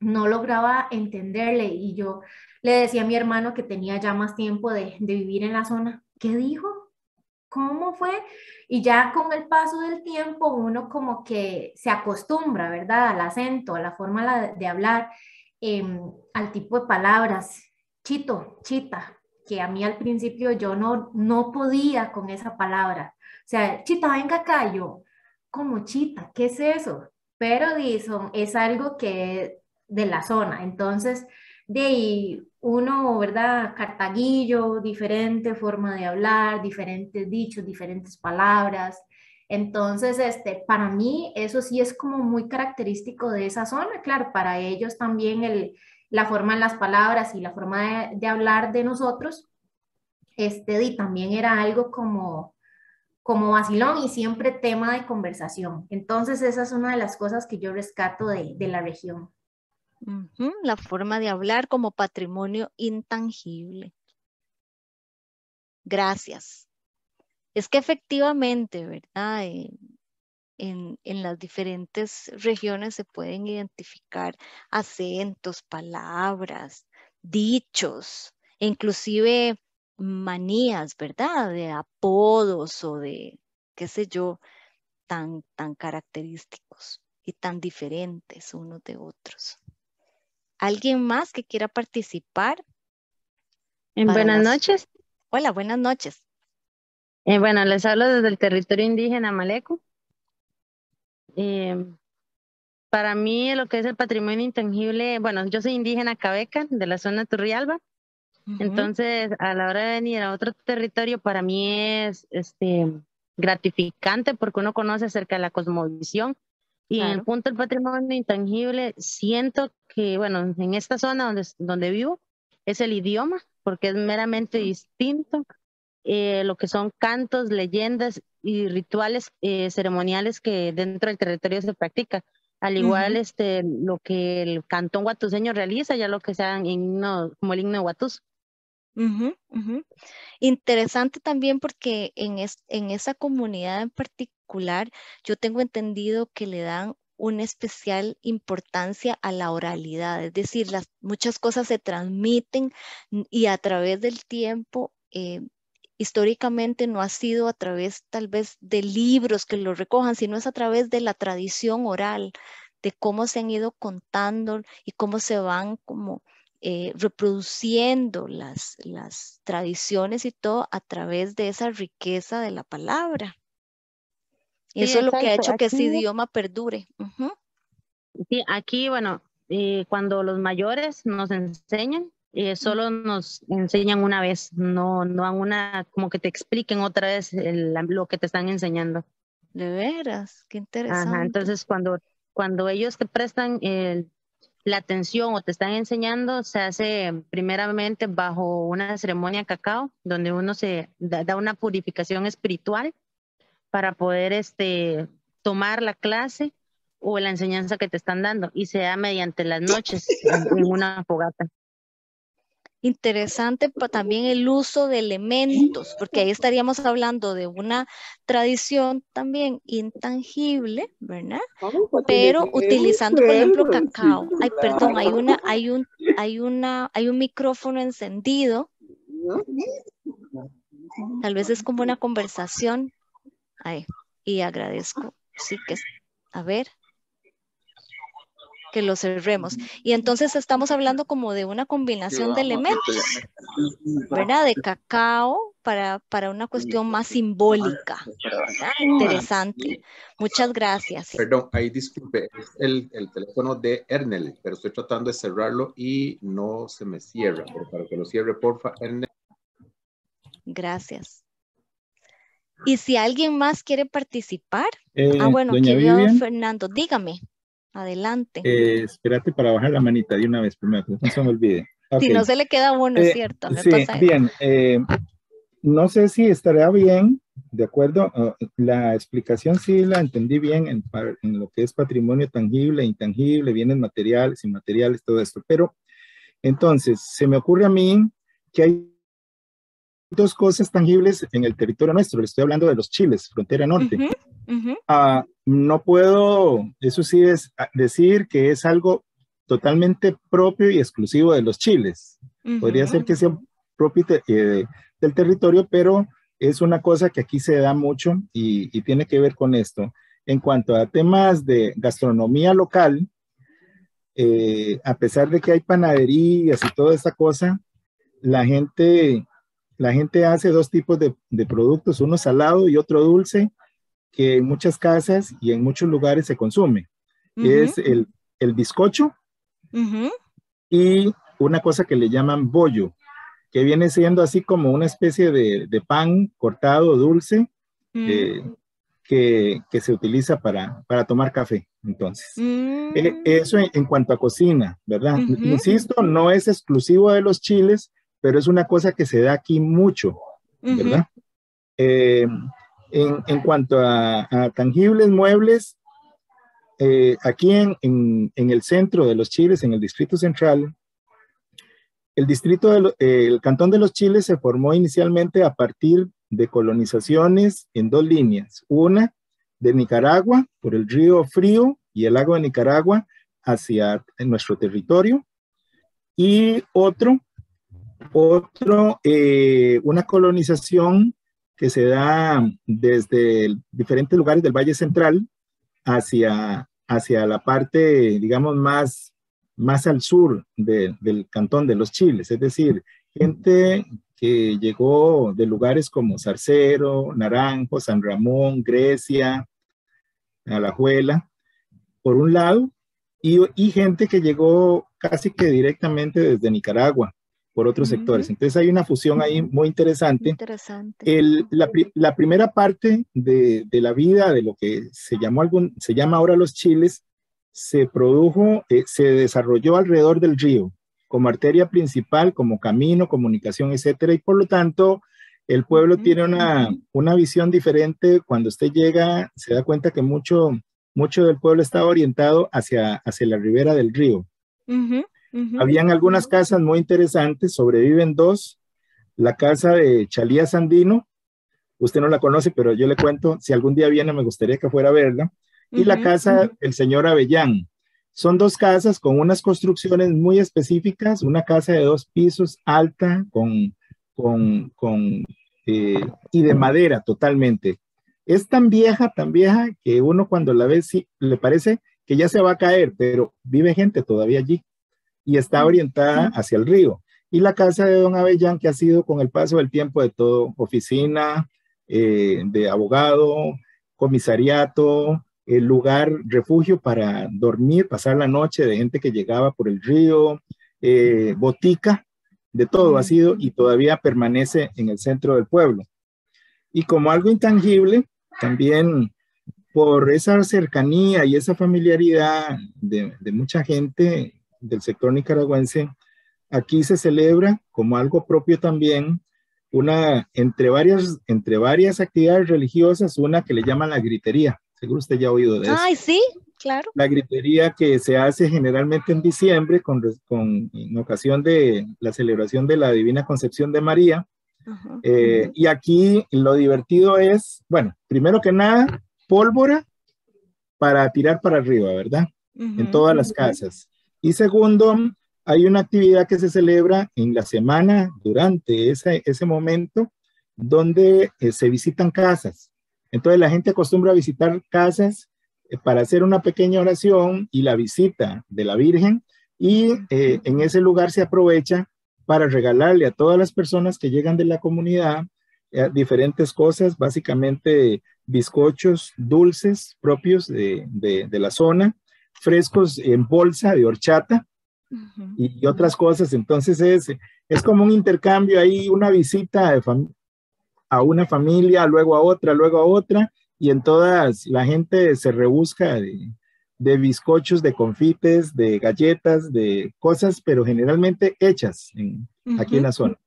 S6: no lograba entenderle y yo le decía a mi hermano que tenía ya más tiempo de, de vivir en la zona, ¿qué dijo? ¿Cómo fue? Y ya con el paso del tiempo uno como que se acostumbra, ¿verdad? Al acento, a la forma de hablar. Em, al tipo de palabras, chito, chita, que a mí al principio yo no, no podía con esa palabra. O sea, chita, venga acá, yo, como chita, ¿qué es eso? Pero es algo que de la zona, entonces de uno, ¿verdad? Cartaguillo, diferente forma de hablar, diferentes dichos, diferentes palabras, entonces, este, para mí eso sí es como muy característico de esa zona, claro, para ellos también el, la forma en las palabras y la forma de, hablar de nosotros, este, y también era algo como, como vacilón y siempre tema de conversación. Entonces, esa es una de las cosas que yo rescato de, de la región.
S1: la forma de hablar como patrimonio intangible. Gracias. Es que efectivamente, ¿verdad? Eh, en, las diferentes regiones se pueden identificar acentos, palabras, dichos, e inclusive manías, ¿verdad? De apodos o de, qué sé yo, tan, tan característicos y tan diferentes unos de otros. ¿Alguien más que quiera participar?
S7: En buenas noches.
S1: Hola, buenas noches. Eh, bueno, les hablo desde el territorio indígena Maleco.
S7: Eh, para mí, lo que es el patrimonio intangible, bueno, yo soy indígena cabeca de la zona Turrialba. Entonces, a la hora de venir a otro territorio, para mí es este, gratificante porque uno conoce acerca de la cosmovisión. Y en el punto del patrimonio intangible, siento que, bueno, en esta zona donde, donde vivo, es el idioma, porque es meramente distinto eh, lo que son cantos, leyendas y rituales eh, ceremoniales que dentro del territorio se practica. Al igual este, lo que el cantón guatuseño realiza, ya lo que sean como el himno de Guatus.
S1: Interesante también porque en, en esa comunidad en particular yo tengo entendido que le dan una especial importancia a la oralidad, es decir, las, muchas cosas se transmiten y a través del tiempo eh, históricamente no ha sido a través tal vez de libros que lo recojan, sino es a través de la tradición oral, de cómo se han ido contando y cómo se van como eh, reproduciendo las, las tradiciones y todo a través de esa riqueza de la palabra. eso es lo que ha hecho que ese idioma perdure. Sí, aquí, bueno, eh,
S7: cuando los mayores nos enseñan, eh, solo nos enseñan una vez, no, no una, como que te expliquen otra vez lo que te están enseñando.
S1: De veras, qué interesante.
S7: entonces cuando, cuando ellos te prestan la atención o te están enseñando, se hace primeramente bajo una ceremonia cacao, donde uno se da, una purificación espiritual para poder este, tomar la clase o la enseñanza que te están dando y se da mediante las noches en una fogata
S1: interesante también el uso de elementos, porque ahí estaríamos hablando de una tradición también intangible, ¿verdad? Ah, pues, Pero utilizando, por ejemplo, cacao. Ay, perdón, hay una, hay un, hay una, hay un micrófono encendido. Tal vez es como una conversación. Ay, y agradezco. Sí que, a ver que lo cerremos. Y entonces estamos hablando como de una combinación de elementos, ¿verdad? De cacao para, para una cuestión más simbólica.
S4: Interesante.
S1: Muchas gracias.
S4: Perdón, ahí disculpe, es el, teléfono de Ernel, pero estoy tratando de cerrarlo y no se me cierra. Pero para que lo cierre, porfa, Ernel.
S1: Gracias. Y si alguien más quiere participar, ah,
S2: eh, bueno, aquí
S1: Fernando, dígame. Adelante. Eh,
S2: espérate para bajar la manita de una vez primero, no se me olvide. Si no se le
S1: queda uno, es eh, cierto. sí,
S2: bien. Eh, no sé si estaría bien, de acuerdo. la explicación sí la entendí bien en, en, lo que es patrimonio tangible, intangible, bienes materiales, inmateriales, todo esto. Pero entonces, se me ocurre a mí que hay dos cosas tangibles en el territorio nuestro. Le estoy hablando de los chiles, frontera norte. Ah, no puedo, eso sí es ah, decir que es algo totalmente propio y exclusivo de los chiles. Podría ser que sea propio eh, del territorio, pero es una cosa que aquí se da mucho y, tiene que ver con esto. En cuanto a temas de gastronomía local, eh, a pesar de que hay panaderías y toda esta cosa, la gente la gente hace dos tipos de, productos, uno salado y otro dulce, que en muchas casas y en muchos lugares se consume.
S5: Es el,
S2: el bizcocho y una cosa que le llaman bollo, que viene siendo así como una especie de, pan cortado dulce mm. eh, que, se utiliza para, tomar café. Entonces, mm. eh, eso en, cuanto a cocina, ¿verdad? Insisto, no es exclusivo de los chiles, pero es una cosa que se da aquí mucho, ¿verdad? Eh, en, cuanto a, tangibles, muebles, eh, aquí en, el centro de los Chiles, en el Distrito Central, el distrito, eh, el Cantón de los Chiles se formó inicialmente a partir de colonizaciones en dos líneas. Una de Nicaragua por el río Frío y el lago de Nicaragua hacia nuestro territorio y otro otro, eh, una colonización que se da desde diferentes lugares del Valle Central hacia, hacia la parte, digamos, más, más al sur del cantón de los Chiles, es decir, gente que llegó de lugares como Zarcero, Naranjo, San Ramón, Grecia, Alajuela, por un lado, y gente que llegó casi que directamente desde Nicaragua, por otros sectores. Entonces hay una fusión ahí muy interesante.
S1: interesante.
S2: la, primera parte de, la vida, de lo que se, llamó algún, se llama ahora los chiles, se produjo, eh, se desarrolló alrededor del río, como arteria principal, como camino, comunicación, etcétera, y por lo tanto el pueblo tiene una, una visión diferente. Cuando usted llega, se da cuenta que mucho, mucho del pueblo está orientado hacia, hacia la ribera del río. Uh habían algunas casas muy interesantes, sobreviven dos. La casa de Chalía Sandino, usted no la conoce, pero yo le cuento, si algún día viene me gustaría que fuera a verla. Y la casa del señor Avellán. Son dos casas con unas construcciones muy específicas, una casa de dos pisos alta con, con, con eh, y de madera totalmente. Es tan vieja, tan vieja que uno cuando la ve sí, le parece que ya se va a caer, pero vive gente todavía allí y está orientada hacia el río. Y la casa de don Avellán, que ha sido con el paso del tiempo de todo, oficina eh, de abogado, comisariato, el lugar, refugio para dormir, pasar la noche de gente que llegaba por el río, eh, botica, de todo ha sido y todavía permanece en el centro del pueblo. Y como algo intangible, también por esa cercanía y esa familiaridad de mucha gente, del sector nicaragüense, aquí se celebra como algo propio también una, entre varias, entre varias actividades religiosas, una que le llaman la gritería. Seguro usted ya ha oído de eso. Ay,
S1: sí, claro.
S2: La gritería que se hace generalmente en diciembre con, en ocasión de la celebración de la Divina Concepción de María. Eh, y aquí lo divertido es, bueno, primero que nada, pólvora para tirar para arriba, ¿verdad? en todas las casas. Y segundo, hay una actividad que se celebra en la semana durante ese, momento donde eh, se visitan casas. Entonces la gente acostumbra a visitar casas eh, para hacer una pequeña oración y la visita de la Virgen y eh, en ese lugar se aprovecha para regalarle a todas las personas que llegan de la comunidad diferentes cosas, básicamente bizcochos dulces propios de la zona, frescos en bolsa de horchata y, otras cosas. Entonces es, es como un intercambio ahí, una visita a una familia, luego a otra, luego a otra, y en todas la gente se rebusca de, bizcochos, de confites, de galletas, de cosas, pero generalmente hechas aquí en la zona.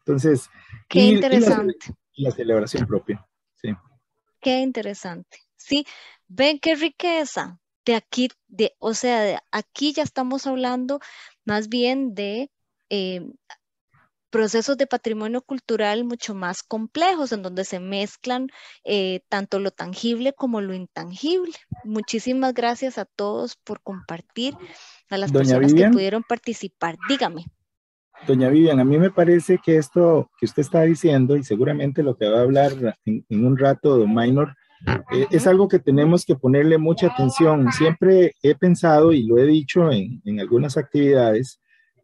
S2: Entonces,
S1: qué interesante.
S2: la, celebración propia. Sí.
S1: Qué interesante. Sí, ven qué riqueza de aquí, de, o sea, de aquí ya estamos hablando más bien de eh, procesos de patrimonio cultural mucho más complejos, en donde se mezclan eh, tanto lo tangible como lo intangible. Muchísimas gracias a todos por compartir, a las personas que pudieron participar. Dígame.
S2: Doña Vivian, a mí me parece que esto que usted está diciendo, y seguramente lo que va a hablar en, un rato, Minor, eh, es algo que tenemos que ponerle mucha atención. Siempre he pensado y lo he dicho en, algunas actividades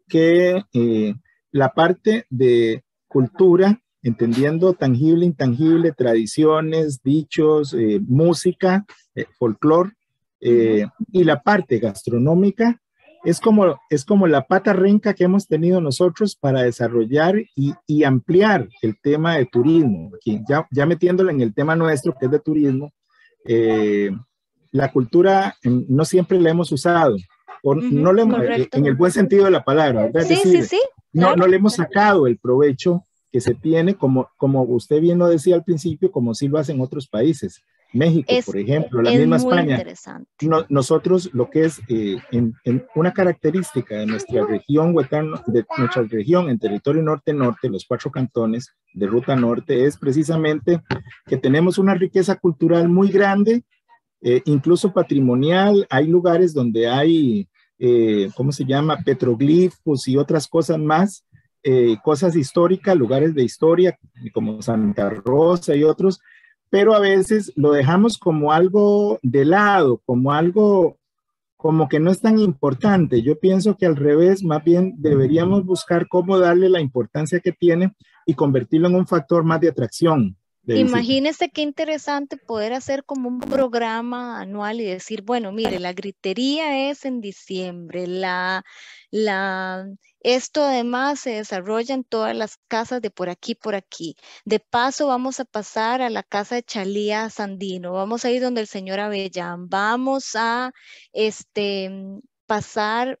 S2: que eh, la parte de cultura, entendiendo tangible, intangible, tradiciones, dichos, eh, música, folclore, y la parte gastronómica es como, es como la pata renca que hemos tenido nosotros para desarrollar y, ampliar el tema de turismo. ya, ya metiéndolo en el tema nuestro, que es de turismo, eh, la cultura no siempre la hemos usado, no le hemos, en el buen sentido de la palabra, Sí, sí, sí. No, no le hemos sacado el provecho que se tiene, como, como usted bien lo decía al principio, como sí lo hacen otros países. México, por ejemplo, la misma España. nosotros lo que es eh, en, una característica de nuestra región de nuestra región en territorio norte-norte, los cuatro cantones de ruta norte, es precisamente que tenemos una riqueza cultural muy grande, eh, incluso patrimonial. Hay lugares donde hay, eh, ¿cómo se llama? Petroglifos y otras cosas más. cosas históricas, lugares de historia como Santa Rosa y otros, pero a veces lo dejamos como algo de lado, como algo como que no es tan importante. Yo pienso que al revés, más bien deberíamos buscar cómo darle la importancia que tiene y convertirlo en un factor más de atracción. Imagínese
S1: qué interesante poder hacer como un programa anual y decir, bueno, mire, la gritería es en diciembre, la, la esto además se desarrolla en todas las casas de por aquí, por aquí. De paso vamos a pasar a la casa de Chalía Sandino, vamos a ir donde el señor Avellán, vamos a este, mm, pasar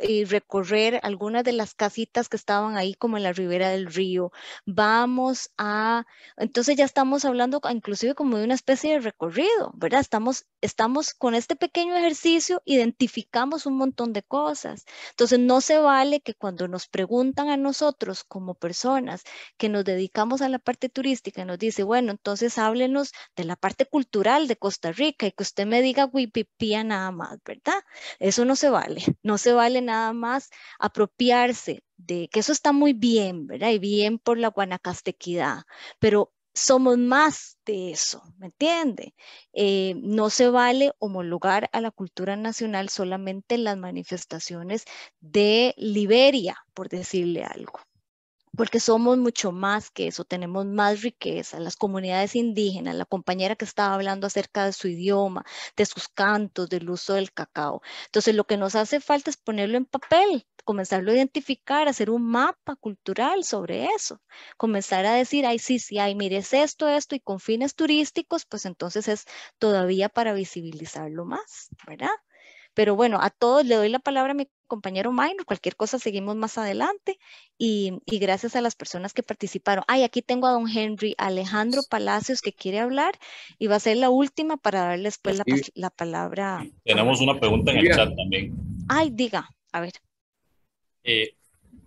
S1: y recorrer algunas de las casitas que estaban ahí como en la ribera del río. Vamos a, entonces ya estamos hablando inclusive como de una especie de recorrido, ¿verdad? Estamos, estamos con este pequeño ejercicio, identificamos un montón de cosas. Entonces no se vale que cuando nos preguntan a nosotros como personas que nos dedicamos a la parte turística, nos dice, bueno, entonces háblenos de la parte cultural de Costa Rica y que usted me diga wipipía nada más, ¿verdad? Eso no se vale, no se vale nada más apropiarse de que eso está muy bien, ¿verdad? Y bien por la guanacastequidad, pero somos más de eso, ¿me entiende? Eh, no se vale homologar a la cultura nacional solamente en las manifestaciones de Liberia, por decirle algo porque somos mucho más que eso, tenemos más riqueza, las comunidades indígenas, la compañera que estaba hablando acerca de su idioma, de sus cantos, del uso del cacao. Entonces, lo que nos hace falta es ponerlo en papel, comenzarlo a identificar, hacer un mapa cultural sobre eso, comenzar a decir, ay, sí, sí, ay, mire, es esto, esto, y con fines turísticos, pues entonces es todavía para visibilizarlo más, ¿verdad? Pero bueno, a todos le doy la palabra a mi compañero Minor, cualquier cosa seguimos más adelante y, gracias a las personas que participaron. Ay, aquí tengo a don Henry Alejandro Palacios que quiere hablar y va a ser la última para darle después pues, la, la palabra.
S3: Tenemos una pregunta en el chat también.
S1: Ay, diga, a ver.
S3: Eh,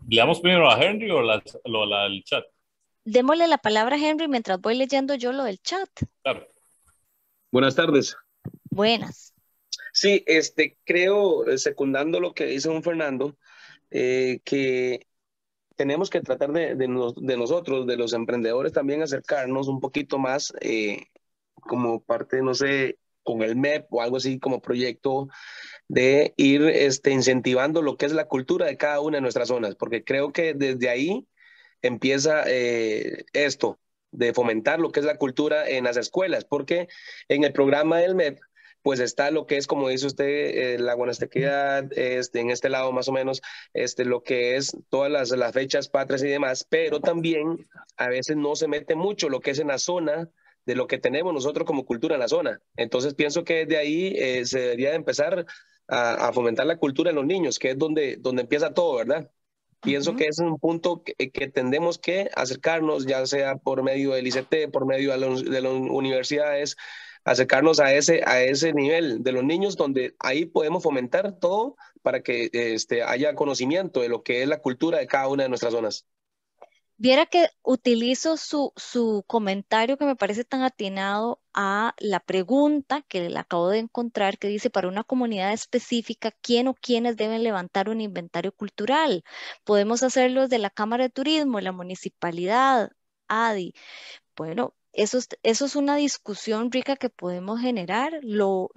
S3: ¿Le damos primero a Henry o la, chat?
S1: Démosle la palabra a Henry mientras voy leyendo yo lo del chat.
S5: Buenas tardes. Buenas. Sí, este, creo, eh, secundando lo que dice un Fernando, eh, que tenemos que tratar de, nosotros, de los emprendedores, también acercarnos un poquito más eh, como parte, no sé, con el MEP o algo así como proyecto de ir este, incentivando lo que es la cultura de cada una de nuestras zonas, porque creo que desde ahí empieza esto, de fomentar lo que es la cultura en las escuelas, porque en el programa del MEP pues está lo que es, como dice usted, eh, la guanastequidad, este, en este lado más o menos, este, lo que es todas las, fechas patrias y demás, pero también a veces no se mete mucho lo que es en la zona, de lo que tenemos nosotros como cultura en la zona. Entonces pienso que desde ahí eh, se debería empezar a, fomentar la cultura en los niños, que es donde, donde empieza todo, ¿verdad? Pienso que es un punto que, tendemos que acercarnos, ya sea por medio del ICT, por medio de, de las universidades, acercarnos a ese, a ese nivel de los niños, donde ahí podemos fomentar todo para que este, haya conocimiento de lo que es la cultura de cada una de nuestras zonas.
S1: Viera que utilizo su, su comentario que me parece tan atinado a la pregunta que le acabo de encontrar que dice para una comunidad específica quién o quiénes deben levantar un inventario cultural. Podemos hacerlo desde la Cámara de Turismo, la municipalidad, ADI. Bueno, eso, es una discusión rica que podemos generar. Lo,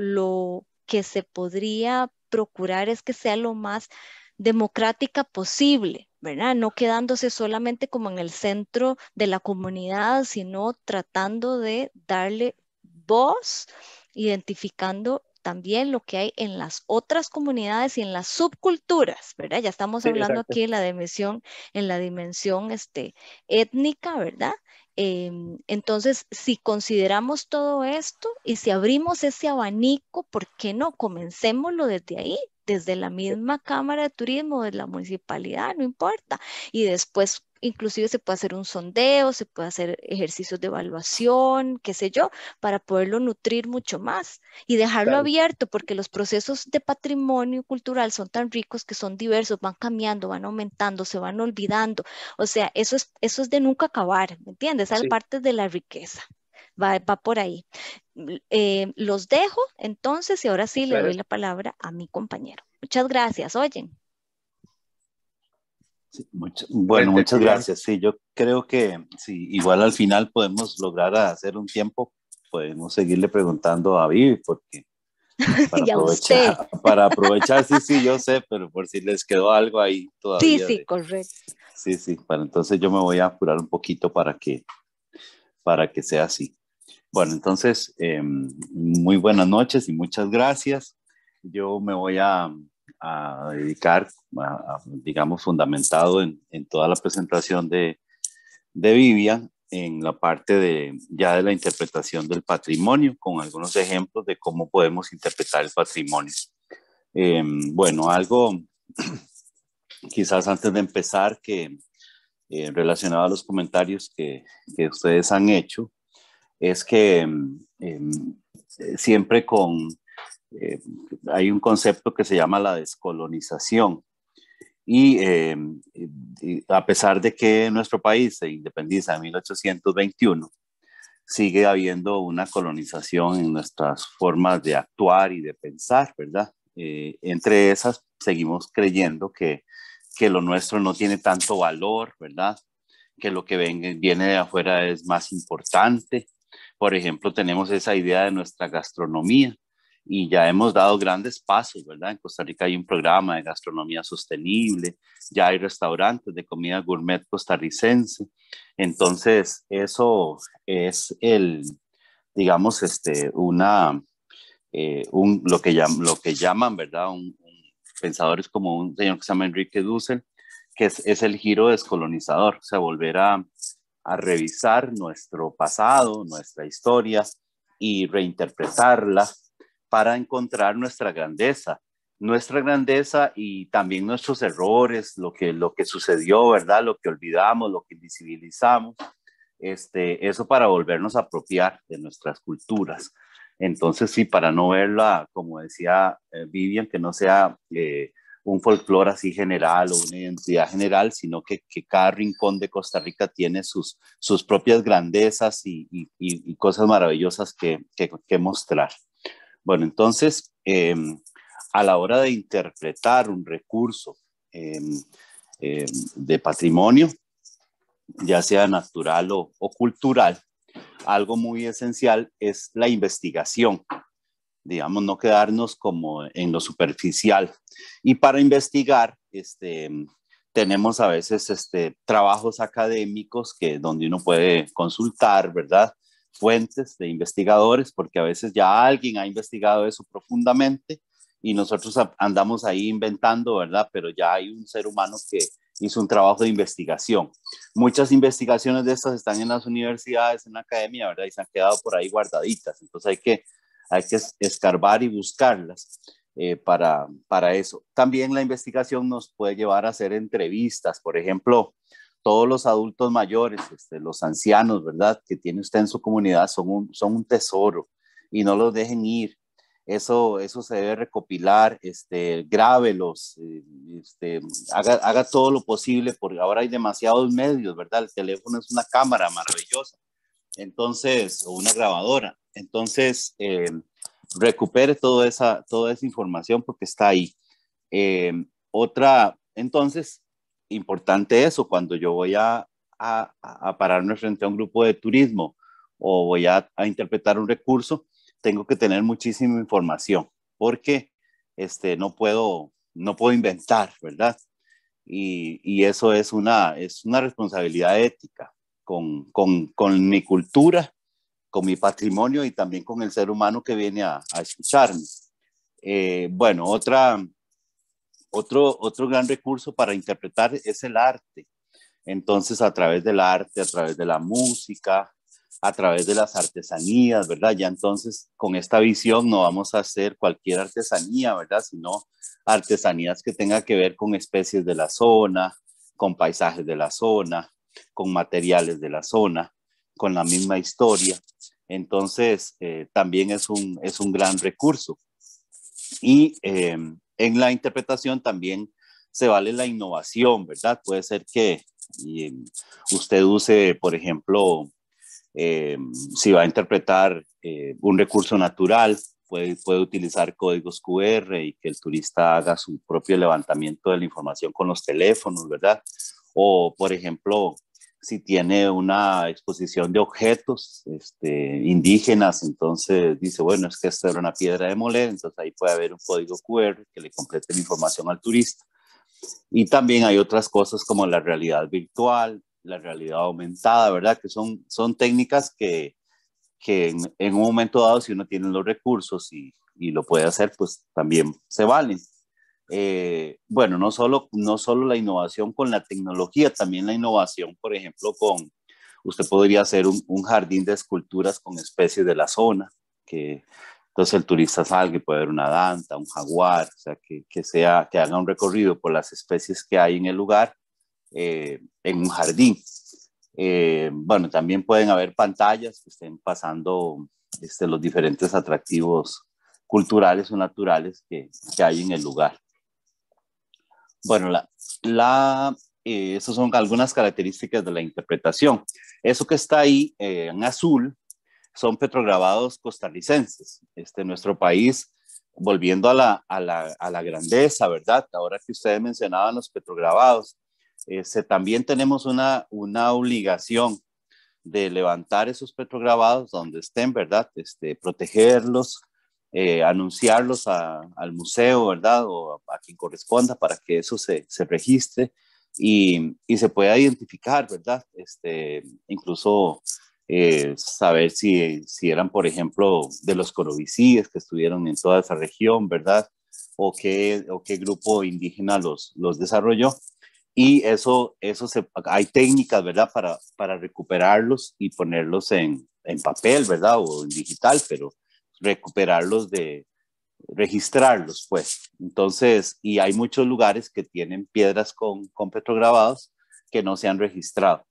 S1: que se podría procurar es que sea lo más democrática posible, ¿verdad? No quedándose solamente como en el centro de la comunidad, sino tratando de darle voz, identificando también lo que hay en las otras comunidades y en las subculturas, ¿verdad? Ya estamos hablando aquí la dimensión, en la dimensión este, étnica, ¿verdad? Em, entonces, si consideramos todo esto y si abrimos ese abanico, ¿por qué no? Comencémoslo desde ahí, desde la misma Cámara de Turismo de la municipalidad, no importa. Y después inclusive se puede hacer un sondeo, se puede hacer ejercicios de evaluación, qué sé yo, para poderlo nutrir mucho más y dejarlo abierto, porque los procesos de patrimonio cultural son tan ricos que son diversos, van cambiando, van aumentando, se van olvidando. O sea, eso es, eso es de nunca acabar, ¿me entiendes? Esa parte de la riqueza. Va, va por ahí. Eh, los dejo entonces y ahora sí le doy la palabra a mi compañero. Muchas gracias, oyen
S3: mucho, bueno, muchas gracias. Sí, yo creo que sí, igual al final podemos lograr hacer un tiempo, podemos seguirle preguntando a Vivi, porque
S7: para aprovechar,
S3: para aprovechar, sí, sí, yo sé, pero por si les quedó algo ahí todavía. Sí, sí, correcto. Sí, sí, bueno, entonces yo me voy a apurar un poquito para que, para que sea así. Bueno, entonces, em, muy buenas noches y muchas gracias. Yo me voy a, a dedicar, digamos, fundamentado en, en, toda la presentación de, de Vivian en la parte de, ya de la interpretación del patrimonio, con algunos ejemplos de cómo podemos interpretar el patrimonio. Em, bueno, algo quizás antes de empezar que eh, relacionado a los comentarios que, que, ustedes han hecho, es que em, em, siempre con, eh, hay un concepto que se llama la descolonización. Eh, y, a pesar de que nuestro país se independiza en 1821, sigue habiendo una colonización en nuestras formas de actuar y de pensar, ¿verdad? Eh, entre esas, seguimos creyendo que, lo nuestro no tiene tanto valor, ¿verdad? Que lo que viene de afuera es más importante. Por ejemplo, tenemos esa idea de nuestra gastronomía, y ya hemos dado grandes pasos, ¿verdad? En Costa Rica hay un programa de gastronomía sostenible, ya hay restaurantes de comida gourmet costarricense. Entonces, eso es el, digamos, este, una, eh, un, lo, que lo que llaman, ¿verdad? pensadores como un señor que se llama Enrique Dussel, que es, el giro descolonizador, o sea, volver a, a revisar nuestro pasado, nuestra historia y reinterpretarla para encontrar nuestra grandeza, nuestra grandeza y también nuestros errores, lo que, lo que sucedió, ¿verdad? Lo que olvidamos, lo que invisibilizamos, este, eso para volvernos a apropiar de nuestras culturas. Entonces, sí, para no verla, como decía eh, Vivian, que no sea eh, un folclore así general o una identidad general, sino que, cada rincón de Costa Rica tiene sus, sus propias grandezas y, cosas maravillosas que, que mostrar. Bueno, entonces, em, a la hora de interpretar un recurso em, em, de patrimonio, ya sea natural o, cultural, algo muy esencial es la investigación. Digamos, no quedarnos como en lo superficial. Y para investigar, este, tenemos a veces este, trabajos académicos que donde uno puede consultar, ¿verdad? fuentes de investigadores, porque a veces ya alguien ha investigado eso profundamente y nosotros andamos ahí inventando, ¿verdad? Pero ya hay un ser humano que hizo un trabajo de investigación. Muchas investigaciones de estas están en las universidades, en la academia, ¿verdad? Y se han quedado por ahí guardaditas. Entonces hay que, hay que escarbar y buscarlas. Eh, para, para eso. También la investigación nos puede llevar a hacer entrevistas. Por ejemplo, todos los adultos mayores, este, los ancianos, ¿verdad? Que tiene usted en su comunidad son un, tesoro y no los dejen ir. Eso, eso se debe recopilar, este, grábelos, eh, este, haga, todo lo posible, porque ahora hay demasiados medios, ¿verdad? El teléfono es una cámara maravillosa, entonces, o una grabadora. Entonces, eh, recupere toda esa, toda esa información porque está ahí. Eh, otra, entonces, importante eso cuando yo voy a, a, pararme frente a un grupo de turismo o voy a, interpretar un recurso, tengo que tener muchísima información porque este, no, puedo, no puedo inventar, ¿verdad? Y, eso es una, es una responsabilidad ética con, con, mi cultura, con mi patrimonio y también con el ser humano que viene a, escucharme. Eh, bueno, otra, otro, gran recurso para interpretar es el arte. Entonces, a través del arte, a través de la música, a través de las artesanías, ¿verdad? Ya entonces, con esta visión no vamos a hacer cualquier artesanía, ¿verdad? Sino artesanías que tengan que ver con especies de la zona, con paisajes de la zona, con materiales de la zona, con la misma historia. Entonces, eh, también es un, es un gran recurso. Y eh, en la interpretación también se vale la innovación, ¿verdad? Puede ser que em, usted use, por ejemplo, em, si va a interpretar eh, un recurso natural, puede, puede utilizar códigos QR y que el turista haga su propio levantamiento de la información con los teléfonos, ¿verdad? O, por ejemplo, si tiene una exposición de objetos este, indígenas, entonces dice, bueno, es que esta era una piedra de moler, entonces ahí puede haber un código QR que le complete la información al turista. Y también hay otras cosas como la realidad virtual, la realidad aumentada, ¿verdad? Que son, son técnicas que, que en, un momento dado, si uno tiene los recursos y, y lo puede hacer, pues también se valen. Eh, bueno, no solo, no solo la innovación con la tecnología, también la innovación, por ejemplo, con, usted podría hacer un, jardín de esculturas con especies de la zona, que entonces el turista salga y puede ver una danta, un jaguar, o sea, que, sea, que haga un recorrido por las especies que hay en el lugar, eh, en un jardín. Eh, bueno, también pueden haber pantallas que estén pasando este, los diferentes atractivos culturales o naturales que hay en el lugar. Bueno, la, la eh, esas son algunas características de la interpretación. Eso que está ahí eh, en azul son petrograbados costarricenses. Este, nuestro país, volviendo a la, grandeza, ¿verdad? Ahora que ustedes mencionaban los petrograbados, este, también tenemos una, una obligación de levantar esos petrograbados donde estén, ¿verdad? Este, protegerlos, eh, anunciarlos al museo, ¿verdad? O a, quien corresponda para que eso se, se registre y, y, se pueda identificar, ¿verdad? Este, incluso eh, saber si, si eran, por ejemplo, de los corovicíes que estuvieron en toda esa región, ¿verdad? O qué, o qué grupo indígena los, los desarrolló. Y eso, eso hay técnicas, ¿verdad? Para, para recuperarlos y ponerlos en, en papel, ¿verdad? O en digital, pero recuperarlos de registrarlos, pues. Entonces, y hay muchos lugares que tienen piedras con, con petrograbados que no se han registrado.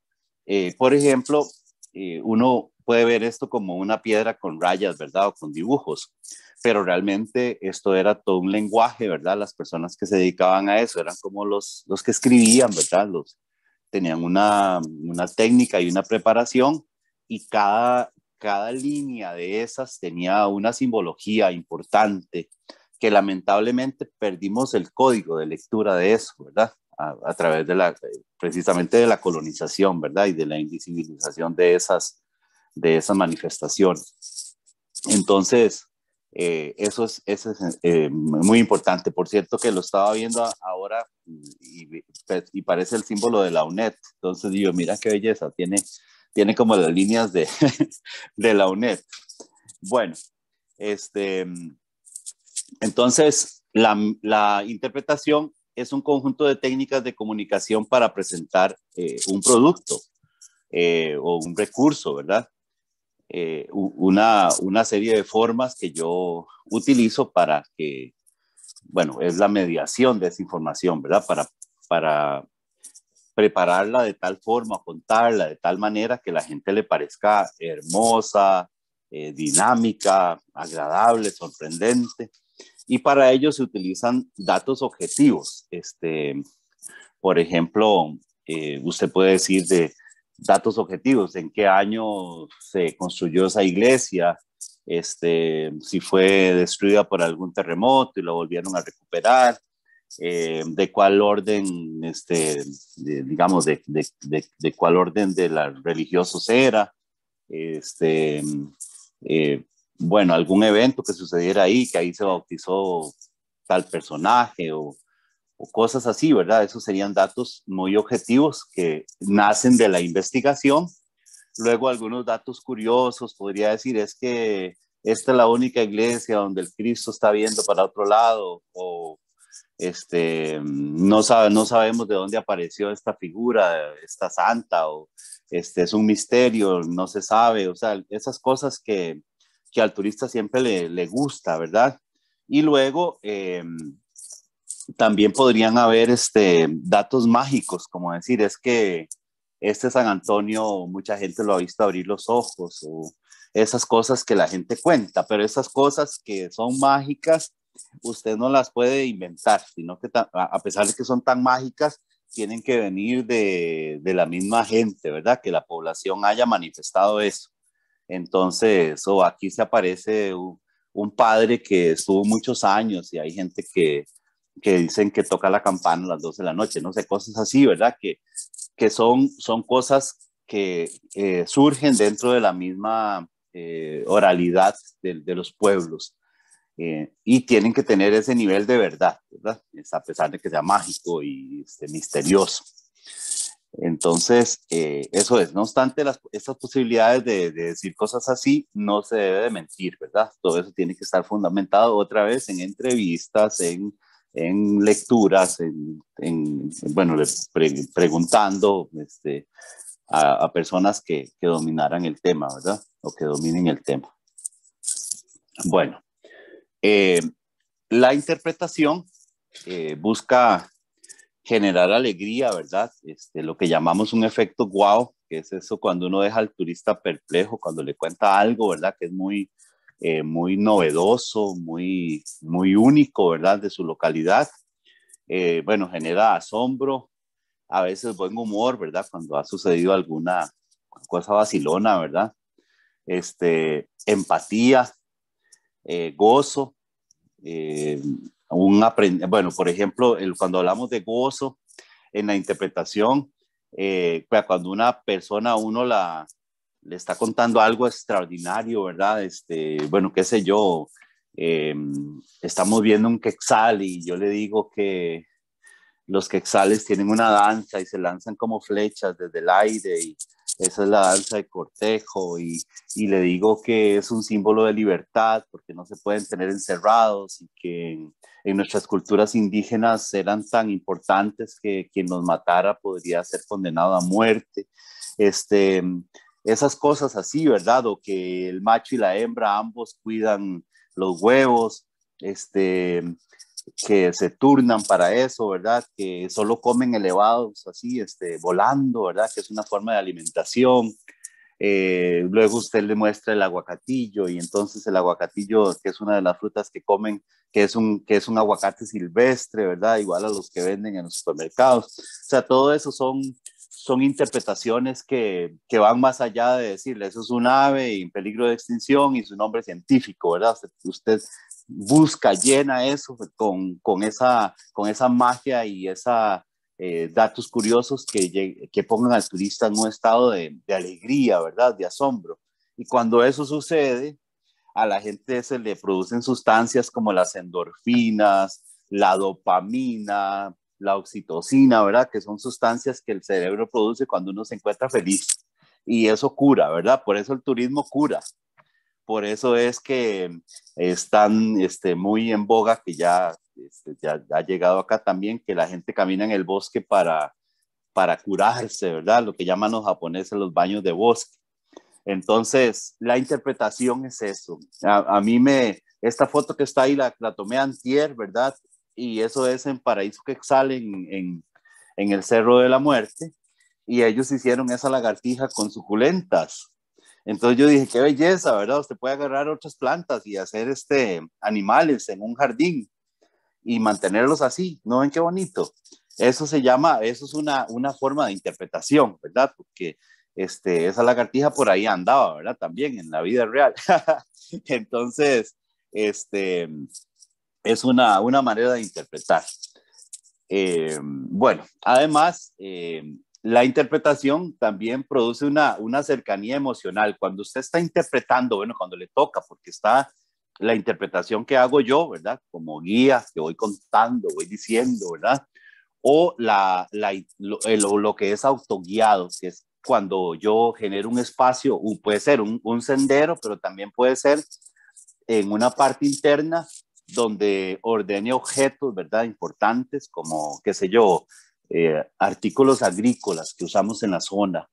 S3: Eh, por ejemplo, eh, uno puede ver esto como una piedra con rayas, ¿verdad? O con dibujos, pero realmente esto era todo un lenguaje, ¿verdad? Las personas que se dedicaban a eso eran como los, los que escribían, ¿verdad? Los, tenían una, una técnica y una preparación y cada cada línea de esas tenía una simbología importante, que lamentablemente perdimos el código de lectura de eso, ¿verdad? A, través de la, precisamente de la colonización, ¿verdad? Y de la invisibilización de esas, de esas manifestaciones. Entonces, eh, eso es, eh, muy importante. Por cierto, que lo estaba viendo ahora y, y, parece el símbolo de la UNED. Entonces digo, mira qué belleza, tiene tiene como las líneas de, de la UNED. Bueno, este, entonces la, la, interpretación es un conjunto de técnicas de comunicación para presentar eh, un producto eh, o un recurso, ¿verdad? Eh, una, una serie de formas que yo utilizo para que, bueno, es la mediación de esa información, ¿verdad? Para, para prepararla de tal forma, contarla de tal manera que la gente le parezca hermosa, eh, dinámica, agradable, sorprendente. Y para ello se utilizan datos objetivos. Este, por ejemplo, eh, usted puede decir de datos objetivos, en qué año se construyó esa iglesia, este, si fue destruida por algún terremoto y lo volvieron a recuperar, eh, de cuál orden, este, digamos, de, de, de, cuál orden de los religiosos era, este, eh, bueno, algún evento que sucediera ahí, que ahí se bautizó tal personaje o, o cosas así, ¿verdad? Esos serían datos muy objetivos que nacen de la investigación. Luego algunos datos curiosos, podría decir, es que esta es la única iglesia donde el Cristo está viendo para otro lado o este, no, sabe, no sabemos de dónde apareció esta figura, esta santa, o este, es un misterio, no se sabe, o sea, esas cosas que, al turista siempre le, gusta, ¿verdad? Y luego em, también podrían haber este, datos mágicos, como decir, es que este San Antonio, mucha gente lo ha visto abrir los ojos, o esas cosas que la gente cuenta, pero esas cosas que son mágicas usted no las puede inventar, sino que a pesar de que son tan mágicas, tienen que venir de, de la misma gente, ¿verdad? Que la población haya manifestado eso. Entonces, o oh, aquí se aparece un, padre que estuvo muchos años y hay gente que, que, dicen que toca la campana a las 12 de la noche, no sé, cosas así, ¿verdad? Que, que son, son cosas que eh, surgen dentro de la misma eh, oralidad de los pueblos. Eh, y tienen que tener ese nivel de verdad, ¿verdad? a pesar de que sea mágico y este, misterioso. Entonces, eh, eso es. No obstante, las, esas posibilidades de, decir cosas así no se debe de mentir, ¿verdad? Todo eso tiene que estar fundamentado otra vez en entrevistas, en, lecturas, en, bueno, preguntando este, a, personas que, que dominaran el tema, ¿verdad? O que dominen el tema. Bueno, eh, la interpretación eh, busca generar alegría, ¿verdad? Este, lo que llamamos un efecto guau, que es eso cuando uno deja al turista perplejo, cuando le cuenta algo, ¿verdad? Que es muy, eh, muy novedoso, muy, muy único, ¿verdad? De su localidad. bueno, genera asombro, a veces buen humor, ¿verdad? Cuando ha sucedido alguna cosa vacilona, ¿verdad? Este, empatía, eh, gozo. Eh, un bueno, por ejemplo, el, cuando hablamos de gozo en la interpretación, eh, cuando una persona uno la, le está contando algo extraordinario, ¿verdad? Este, bueno, qué sé yo, em, estamos viendo un quexal y yo le digo que los quexales tienen una danza y se lanzan como flechas desde el aire y esa es la danza de cortejo y, le digo que es un símbolo de libertad porque no se pueden tener encerrados y que en, nuestras culturas indígenas eran tan importantes que quien nos matara podría ser condenado a muerte. Este, esas cosas así, ¿verdad? O que el macho y la hembra ambos cuidan los huevos. Este, que se turnan para eso, ¿verdad? Que solo comen elevados así, este, volando, ¿verdad? Que es una forma de alimentación. Eh, luego usted le muestra el aguacatillo y entonces el aguacatillo, que es una de las frutas que comen, que es un, que es un aguacate silvestre, ¿verdad? Igual a los que venden en los supermercados. O sea, todo eso son, son interpretaciones que, van más allá de decirle, eso es un ave en peligro de extinción y su nombre científico, ¿verdad? Usted, usted busca, llena eso con, esa, con esa magia y esa, eh, datos curiosos que, que pongan al turista en un estado de, de, alegría, ¿verdad? De asombro. Y cuando eso sucede, a la gente se le producen sustancias como las endorfinas, la dopamina, la oxitocina, ¿verdad? Que son sustancias que el cerebro produce cuando uno se encuentra feliz. Y eso cura, ¿verdad? Por eso el turismo cura por eso es que están este, muy en boga, que este, ya, ha llegado acá también, que la gente camina en el bosque para, para curarse, ¿verdad? Lo que llaman los japoneses los baños de bosque. Entonces, la interpretación es eso. A, mí me, esta foto que está ahí la, tomé antier, ¿verdad? Y eso es en Paraíso que salen en, en el Cerro de la Muerte. Y ellos hicieron esa lagartija con suculentas. Entonces yo dije, qué belleza, ¿verdad? Usted puede agarrar otras plantas y hacer este, animales en un jardín y mantenerlos así, ¿no ven qué bonito? Eso se llama, eso es una, una forma de interpretación, ¿verdad? Porque este, esa lagartija por ahí andaba, ¿verdad? También en la vida real. Entonces, este, es una, una manera de interpretar. Eh, bueno, además, eh, la interpretación también produce una, una cercanía emocional. Cuando usted está interpretando, bueno, cuando le toca, porque está la interpretación que hago yo, ¿verdad? Como guía, que voy contando, voy diciendo, ¿verdad? O la, eh, lo, que es autoguiado, que es cuando yo genero un espacio, puede ser un, un sendero, pero también puede ser en una parte interna donde ordene objetos, ¿verdad? Importantes, como, qué sé yo, eh, artículos agrícolas que usamos en la zona,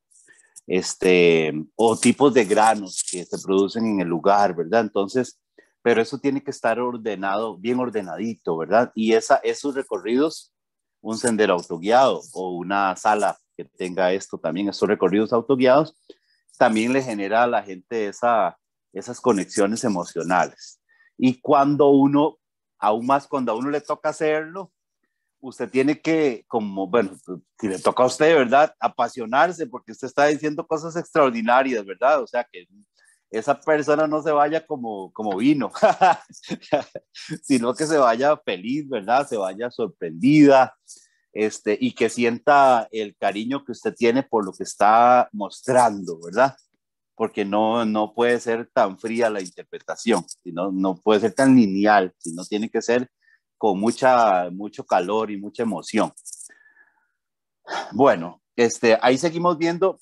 S3: este, o tipos de granos que se producen en el lugar, ¿verdad? Entonces, pero eso tiene que estar ordenado, bien ordenadito, ¿verdad? Y esa, esos recorridos, un sendero autoguiado o una sala que tenga esto también, esos recorridos autoguiados, también le genera a la gente esa, esas conexiones emocionales. Y cuando uno, aún más cuando a uno le toca hacerlo, usted tiene que, como, bueno, si le toca a usted, ¿verdad? Apasionarse porque usted está diciendo cosas extraordinarias, ¿verdad? O sea, que esa persona no se vaya como, como vino, sino que se vaya feliz, ¿verdad? Se vaya sorprendida este, y que sienta el cariño que usted tiene por lo que está mostrando, ¿verdad? Porque no, no puede ser tan fría la interpretación, sino, no puede ser tan lineal, sino tiene que ser con mucha, mucho calor y mucha emoción. Bueno, este, ahí seguimos viendo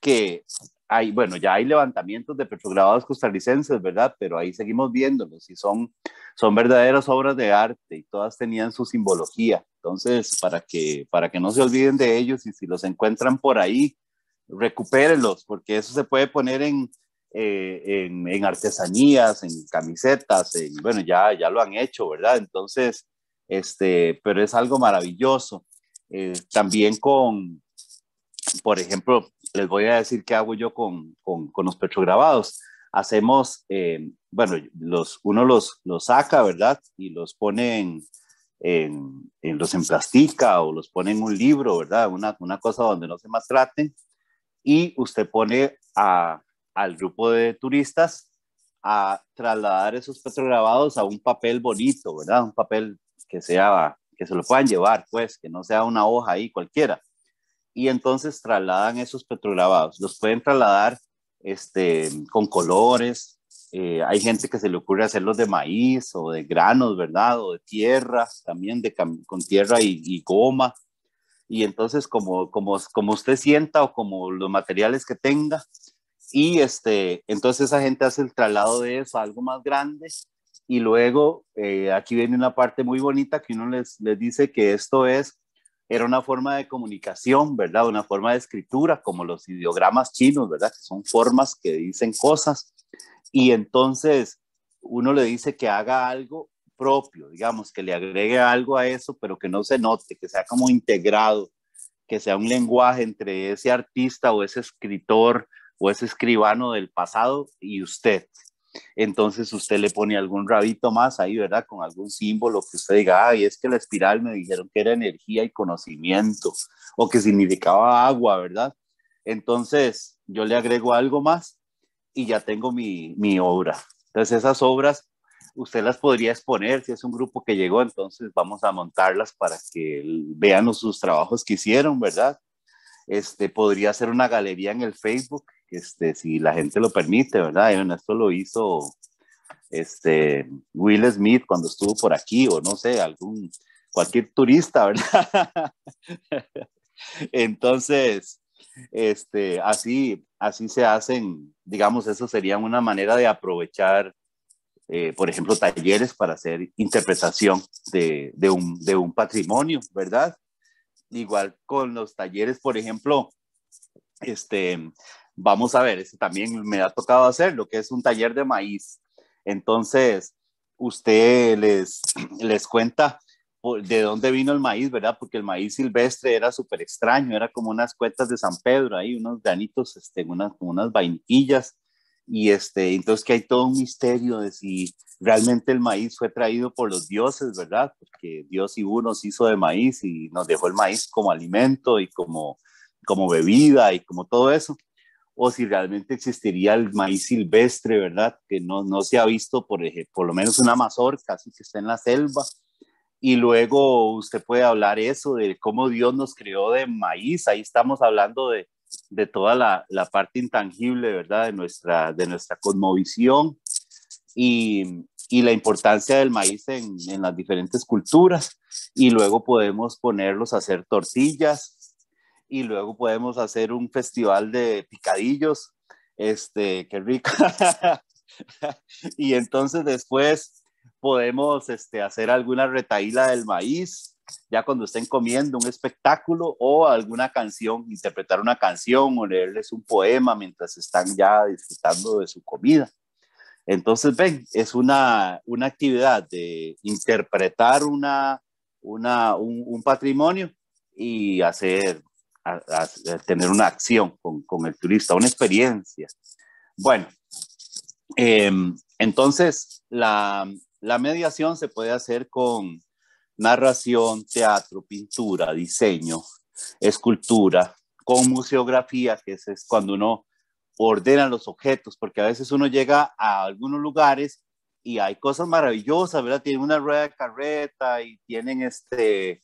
S3: que hay, bueno, ya hay levantamientos de petrograbados costarricenses, ¿verdad? Pero ahí seguimos viéndolos y son, son verdaderas obras de arte y todas tenían su simbología. Entonces, para que, para que no se olviden de ellos y si los encuentran por ahí, recupérenlos, porque eso se puede poner en, eh, en, artesanías, en camisetas, en, bueno, ya, ya lo han hecho, ¿verdad? Entonces, este, pero es algo maravilloso. Eh, también con, por ejemplo, les voy a decir qué hago yo con, con, con los petrograbados. Hacemos, eh, bueno, los, uno los, los saca, ¿verdad? Y los pone en, en, en, los emplastica o los pone en un libro, ¿verdad? Una, una cosa donde no se maltraten. Y usted pone a, al grupo de turistas a trasladar esos petrograbados a un papel bonito, ¿verdad? Un papel que sea, que se lo puedan llevar, pues, que no sea una hoja ahí cualquiera. Y entonces trasladan esos petrograbados. Los pueden trasladar este, con colores. Eh, hay gente que se le ocurre hacerlos de maíz o de granos, ¿verdad? O de tierra, también de, con tierra y, goma. Y entonces, como, como, como usted sienta o como los materiales que tenga, y este, entonces esa gente hace el traslado de eso a algo más grande. Y luego eh, aquí viene una parte muy bonita que uno les, les dice que esto es, era una forma de comunicación, ¿verdad? Una forma de escritura, como los ideogramas chinos, ¿verdad? Que son formas que dicen cosas. Y entonces uno le dice que haga algo propio, digamos, que le agregue algo a eso, pero que no se note, que sea como integrado, que sea un lenguaje entre ese artista o ese escritor o ese escribano del pasado y usted. Entonces usted le pone algún rabito más ahí, ¿verdad? Con algún símbolo que usted diga, ay, es que la espiral me dijeron que era energía y conocimiento, o que significaba agua, ¿verdad? Entonces yo le agrego algo más y ya tengo mi, mi obra. Entonces esas obras usted las podría exponer, si es un grupo que llegó, entonces vamos a montarlas para que vean sus trabajos que hicieron, ¿verdad? Este, podría ser una galería en el Facebook, este, si la gente lo permite, ¿verdad? esto lo hizo este, Will Smith cuando estuvo por aquí, o no sé, algún, cualquier turista, ¿verdad? Entonces, este, así, así se hacen, digamos, eso sería una manera de aprovechar, eh, por ejemplo, talleres para hacer interpretación de, de, un, de un patrimonio, ¿verdad? Igual con los talleres, por ejemplo, este, vamos a ver, este también me ha tocado hacer lo que es un taller de maíz. Entonces, usted les, les cuenta de dónde vino el maíz, ¿verdad? Porque el maíz silvestre era súper extraño, era como unas cuetas de San Pedro, ahí unos granitos, este, unas, unas y este, entonces que hay todo un misterio de si realmente el maíz fue traído por los dioses, ¿verdad? Porque Dios y uno se hizo de maíz y nos dejó el maíz como alimento y como, como bebida y como todo eso. O si realmente existiría el maíz silvestre, ¿verdad? Que no, no se ha visto, por, por lo menos una mazorca, así que está en la selva. Y luego usted puede hablar eso de cómo Dios nos creó de maíz. Ahí estamos hablando de, de toda la, parte intangible, ¿verdad? De nuestra, de nuestra cosmovisión y, la importancia del maíz en, las diferentes culturas. Y luego podemos ponerlos a hacer tortillas y luego podemos hacer un festival de picadillos. Este, qué rico. y entonces después podemos este, hacer alguna retaíla del maíz ya cuando estén comiendo un espectáculo o alguna canción, interpretar una canción o leerles un poema mientras están ya disfrutando de su comida. Entonces, ven, es una, actividad de interpretar una, un, patrimonio y hacer, tener una acción con, el turista, una experiencia. Bueno, em, entonces la mediación se puede hacer con, narración, teatro, pintura, diseño, escultura, con museografía, que es, cuando uno ordena los objetos, porque a veces uno llega a algunos lugares y hay cosas maravillosas, ¿verdad? Tienen una rueda de carreta y tienen este,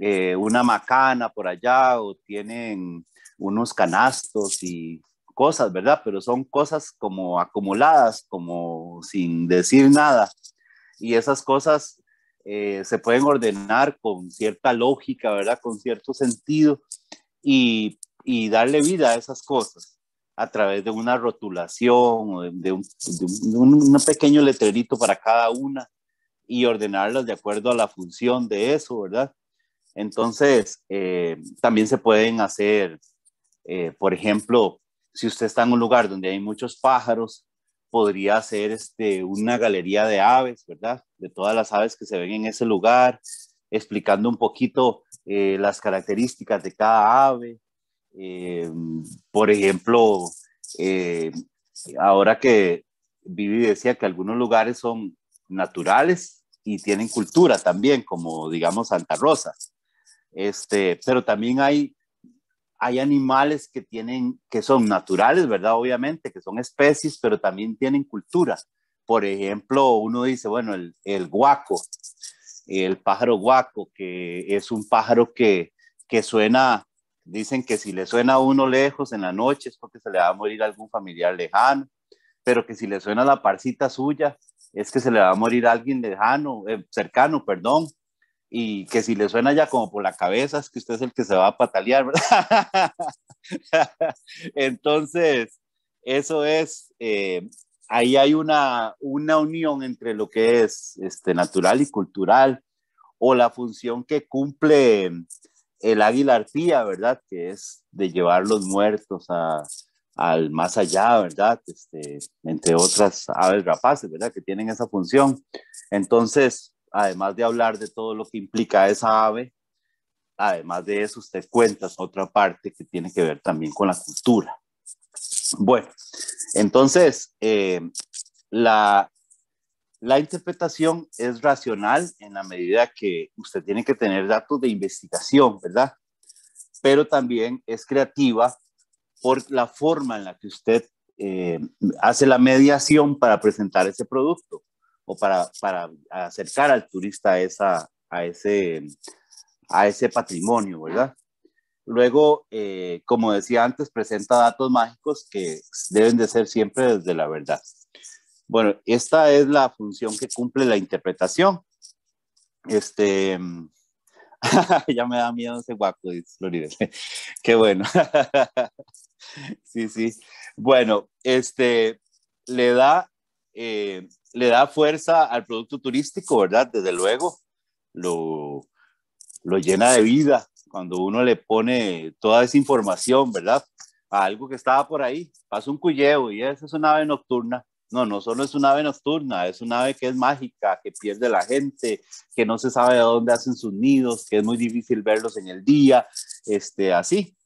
S3: eh, una macana por allá o tienen unos canastos y cosas, ¿verdad? Pero son cosas como acumuladas, como sin decir nada. Y esas cosas eh, se pueden ordenar con cierta lógica, ¿verdad? Con cierto sentido y, darle vida a esas cosas a través de una rotulación o de, un, pequeño letrerito para cada una y ordenarlas de acuerdo a la función de eso, ¿verdad? Entonces, eh, también se pueden hacer, eh, por ejemplo, si usted está en un lugar donde hay muchos pájaros, podría ser este, una galería de aves, ¿verdad? De todas las aves que se ven en ese lugar, explicando un poquito eh, las características de cada ave. Eh, por ejemplo, eh, ahora que Vivi decía que algunos lugares son naturales y tienen cultura también, como digamos Santa Rosa, este, pero también hay hay animales que tienen, que son naturales, ¿verdad? Obviamente, que son especies, pero también tienen culturas. Por ejemplo, uno dice, bueno, el, guaco, el pájaro guaco, que es un pájaro que, que suena, dicen que si le suena a uno lejos en la noche es porque se le va a morir algún familiar lejano, pero que si le suena la parcita suya es que se le va a morir alguien lejano, eh, cercano, perdón, y que si le suena ya como por la cabeza es que usted es el que se va a patalear, ¿verdad? Entonces, eso es, eh, ahí hay una, una unión entre lo que es este, natural y cultural o la función que cumple el águila arpía, ¿verdad? Que es de llevar los muertos al más allá, ¿verdad? Este, entre otras aves rapaces, ¿verdad? Que tienen esa función. Entonces, además de hablar de todo lo que implica esa ave, además de eso usted cuenta otra parte que tiene que ver también con la cultura. Bueno, entonces, eh, la, interpretación es racional en la medida que usted tiene que tener datos de investigación, ¿verdad? Pero también es creativa por la forma en la que usted eh, hace la mediación para presentar ese producto o para, acercar al turista a, esa, a, ese, a ese patrimonio, ¿verdad? Luego, eh, como decía antes, presenta datos mágicos que deben de ser siempre desde la verdad. Bueno, esta es la función que cumple la interpretación. Este, ya me da miedo ese guapo, dice Florida. Qué bueno. sí, sí. Bueno, este, le da eh, le da fuerza al producto turístico, ¿verdad? Desde luego, lo, lo llena de vida cuando uno le pone toda esa información, ¿verdad? A algo que estaba por ahí, pasa un cuyeo y esa es una ave nocturna. No, no solo es una ave nocturna, es una ave que es mágica, que pierde la gente, que no se sabe de dónde hacen sus nidos, que es muy difícil verlos en el día, este, así.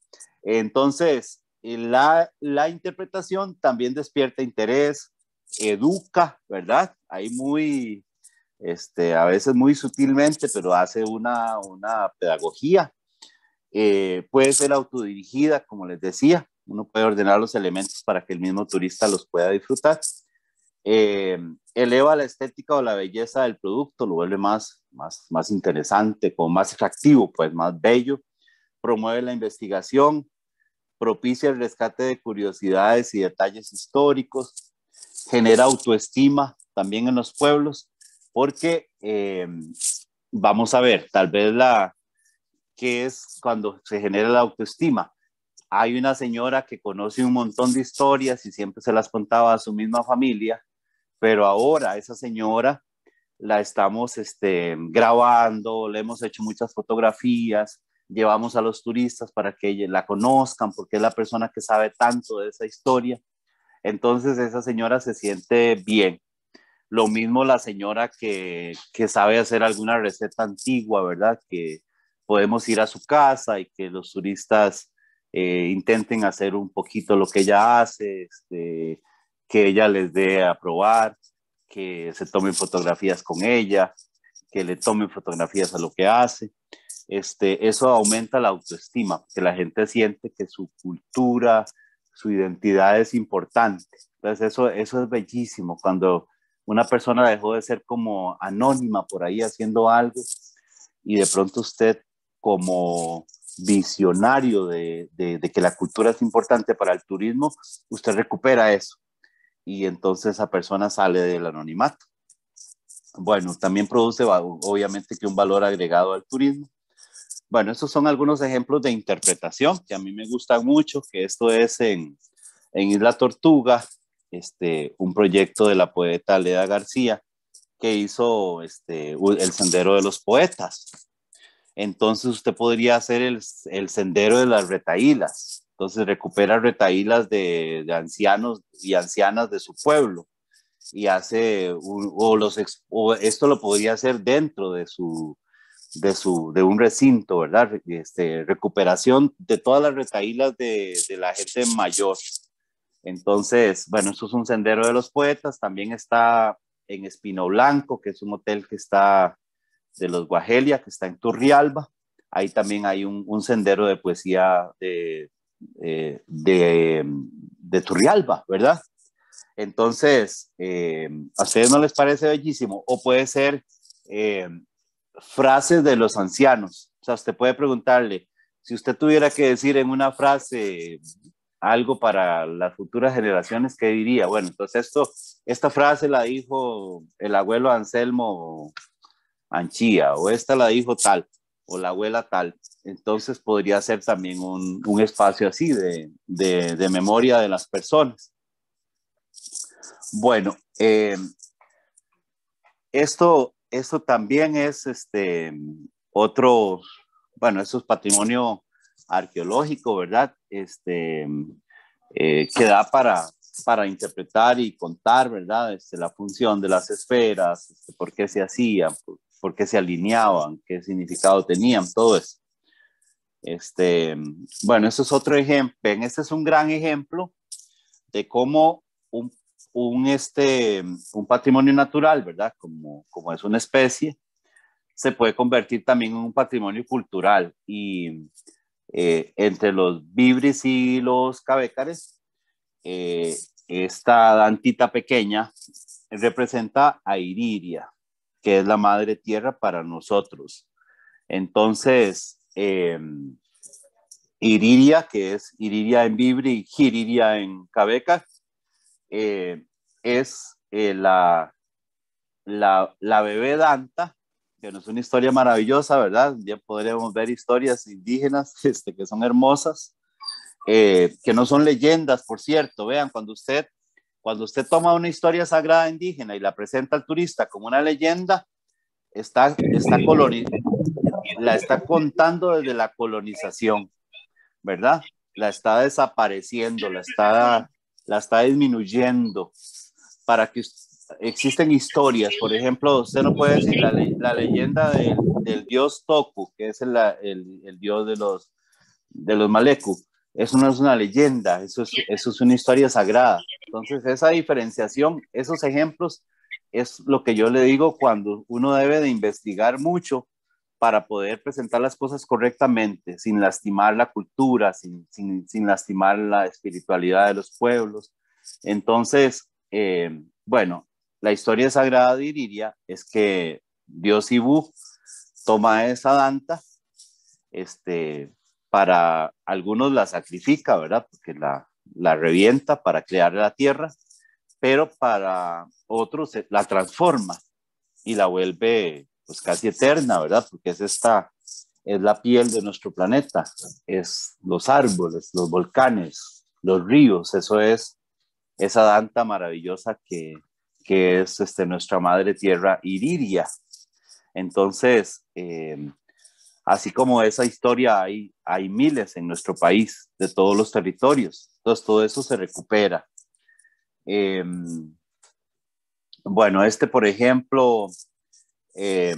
S3: Entonces, la, la interpretación también despierta interés, educa, ¿verdad? Hay muy, este, a veces muy sutilmente, pero hace una, pedagogía. Eh, puede ser autodirigida, como les decía, uno puede ordenar los elementos para que el mismo turista los pueda disfrutar. Eh, eleva la estética o la belleza del producto, lo vuelve más, más, más interesante, como más atractivo, pues más bello. Promueve la investigación, propicia el rescate de curiosidades y detalles históricos, genera autoestima también en los pueblos, porque eh, vamos a ver, tal vez la que es cuando se genera la autoestima. Hay una señora que conoce un montón de historias y siempre se las contaba a su misma familia, pero ahora esa señora la estamos este, grabando, le hemos hecho muchas fotografías, llevamos a los turistas para que la conozcan, porque es la persona que sabe tanto de esa historia. Entonces esa señora se siente bien. Lo mismo la señora que, que sabe hacer alguna receta antigua, ¿verdad? Que podemos ir a su casa y que los turistas eh, intenten hacer un poquito lo que ella hace, este, que ella les dé a probar, que se tomen fotografías con ella, que le tomen fotografías a lo que hace. Este, eso aumenta la autoestima, que la gente siente que su cultura, su identidad es importante. Entonces eso, eso es bellísimo, cuando una persona dejó de ser como anónima por ahí haciendo algo y de pronto usted como visionario de, de que la cultura es importante para el turismo, usted recupera eso y entonces esa persona sale del anonimato. Bueno, también produce obviamente que un valor agregado al turismo bueno, esos son algunos ejemplos de interpretación que a mí me gustan mucho, que esto es en, en Isla Tortuga, este, un proyecto de la poeta Leda García que hizo este, el Sendero de los Poetas. Entonces usted podría hacer el, Sendero de las Retaílas. Entonces recupera retaílas de, ancianos y ancianas de su pueblo y hace, los, esto lo podría hacer dentro de su, de, su, de un recinto, ¿verdad? Este, recuperación de todas las recaídas de, la gente mayor. Entonces, bueno, eso es un sendero de los poetas. También está en Espino Blanco, que es un hotel que está de los Guajelia, que está en Turrialba. Ahí también hay un, sendero de poesía de, eh, Turrialba, ¿verdad? Entonces, eh, ¿a ustedes no les parece bellísimo? O puede ser eh, frases de los ancianos. O sea, usted puede preguntarle, si usted tuviera que decir en una frase algo para las futuras generaciones, ¿qué diría? Bueno, entonces pues esto, esta frase la dijo el abuelo Anselmo Anchía, o esta la dijo tal, o la abuela tal. Entonces podría ser también un, espacio así de, memoria de las personas. Bueno, eh, esto eso también es este, otro, bueno, eso es patrimonio arqueológico, ¿verdad? Este, eh, que da para, para interpretar y contar, ¿verdad? Este, la función de las esferas, este, por qué se hacían, por, qué se alineaban, qué significado tenían, todo eso. Este, bueno, eso es otro ejemplo. Este es un gran ejemplo de cómo un un, este, un patrimonio natural, ¿verdad? Como, como es una especie, se puede convertir también en un patrimonio cultural. Y eh, entre los vibris y los cabecares eh, esta dantita pequeña representa a Iriria que es la madre tierra para nosotros. Entonces, em, Iriria que es Iriria en Vibri, jiriria en cabecas eh, es eh, la, la, la, bebé Danta, que no es una historia maravillosa, ¿verdad? Ya podríamos ver historias indígenas este, que son hermosas, eh, que no son leyendas, por cierto. Vean, cuando usted, cuando usted toma una historia sagrada indígena y la presenta al turista como una leyenda, está, está la está contando desde la colonización, ¿verdad? La está desapareciendo, la está la está disminuyendo para que existen historias, por ejemplo, usted no puede decir la, leyenda del, dios Toku, que es el, dios de los, de los Maleku. Eso no es una leyenda, eso es, eso es una historia sagrada. Entonces, esa diferenciación, esos ejemplos, es lo que yo le digo cuando uno debe de investigar mucho para poder presentar las cosas correctamente, sin lastimar la cultura, sin, lastimar la espiritualidad de los pueblos. Entonces, eh, bueno, la historia Sagrada de Iriria es que Dios ibu toma esa danta, este, para algunos la sacrifica, ¿verdad? Porque la, la revienta para crear la tierra, pero para otros la transforma y la vuelve pues casi eterna, ¿verdad? Porque es esta, es la piel de nuestro planeta, es los árboles, los volcanes, los ríos, eso es esa danta maravillosa que, es este, nuestra madre tierra Iriria. Entonces, em, así como esa historia hay, hay miles en nuestro país, de todos los territorios. Entonces, todo eso se recupera. Em, bueno, este, por ejemplo, eh,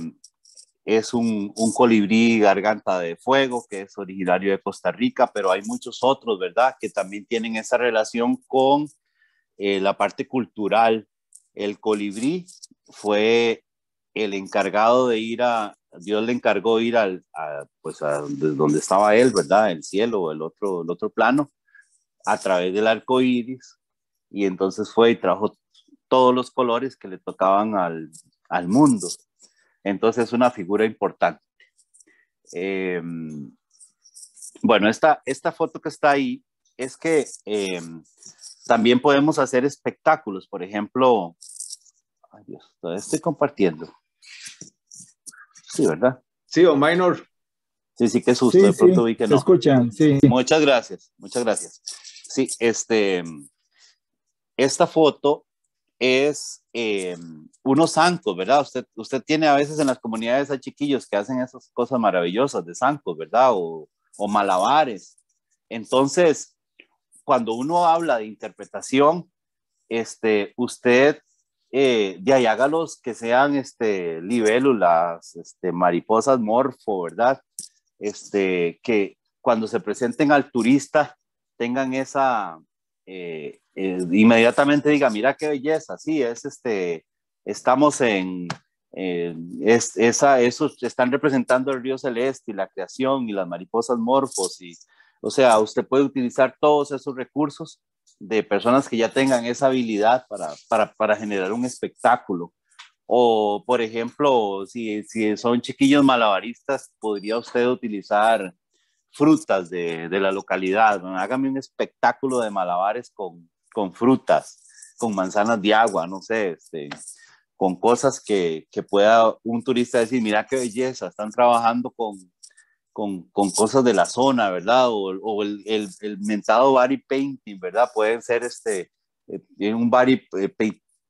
S3: es un, colibrí garganta de fuego que es originario de Costa Rica, pero hay muchos otros, ¿verdad?, que también tienen esa relación con eh, la parte cultural. El colibrí fue el encargado de ir a, Dios le encargó ir al, a, pues a donde estaba él, ¿verdad?, el cielo, el otro, el otro plano, a través del arco iris, y entonces fue y trajo todos los colores que le tocaban al, al mundo. Entonces es una figura importante. Eh, bueno, esta, esta foto que está ahí es que eh, también podemos hacer espectáculos. Por ejemplo, ay Dios, estoy compartiendo. Sí, ¿verdad? Sí, o minor. Sí, sí, qué susto, de pronto que no.
S2: escuchan, sí.
S3: Muchas gracias, muchas gracias. Sí, este, esta foto es eh, unos zancos, ¿verdad? Usted, usted tiene a veces en las comunidades a chiquillos que hacen esas cosas maravillosas de zancos, ¿verdad? O, malabares. Entonces, cuando uno habla de interpretación, este, usted eh, de ahí que sean este, libélulas, este, mariposas morfo, ¿verdad? Este, que cuando se presenten al turista tengan esa, eh, inmediatamente diga, mira qué belleza, sí, es este, estamos en, es, esa, esos están representando el río celeste y la creación y las mariposas morfos y, o sea, usted puede utilizar todos esos recursos de personas que ya tengan esa habilidad para, para, para generar un espectáculo. O, por ejemplo, si, si son chiquillos malabaristas, podría usted utilizar frutas de, la localidad, hágame un espectáculo de malabares con, frutas, con manzanas de agua, no sé, este, con cosas que, pueda un turista decir, mira qué belleza, están trabajando con, con, cosas de la zona, ¿verdad? O, o el, el, el, mentado body painting, ¿verdad? Pueden ser este, eh, eh, un body, eh,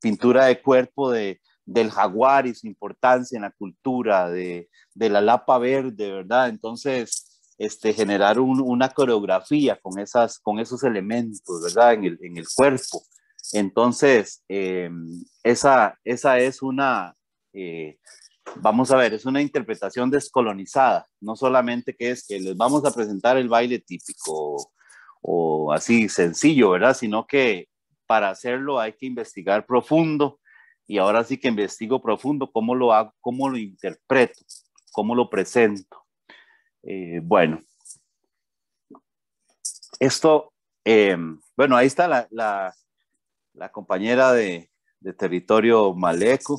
S3: pintura de cuerpo de, del jaguar y su importancia en la cultura, de la lapa verde, ¿verdad? Entonces, este, generar una coreografía con, esas, con esos elementos, ¿verdad? En el, cuerpo. Entonces, em, esa, esa es una, eh, vamos a ver, es una interpretación descolonizada, no solamente que es que les vamos a presentar el baile típico o así sencillo, ¿verdad? Sino que para hacerlo hay que investigar profundo y ahora sí que investigo profundo cómo lo hago, cómo lo interpreto, cómo lo presento. Eh, bueno, esto, eh, bueno, ahí está la, compañera de, territorio maleco,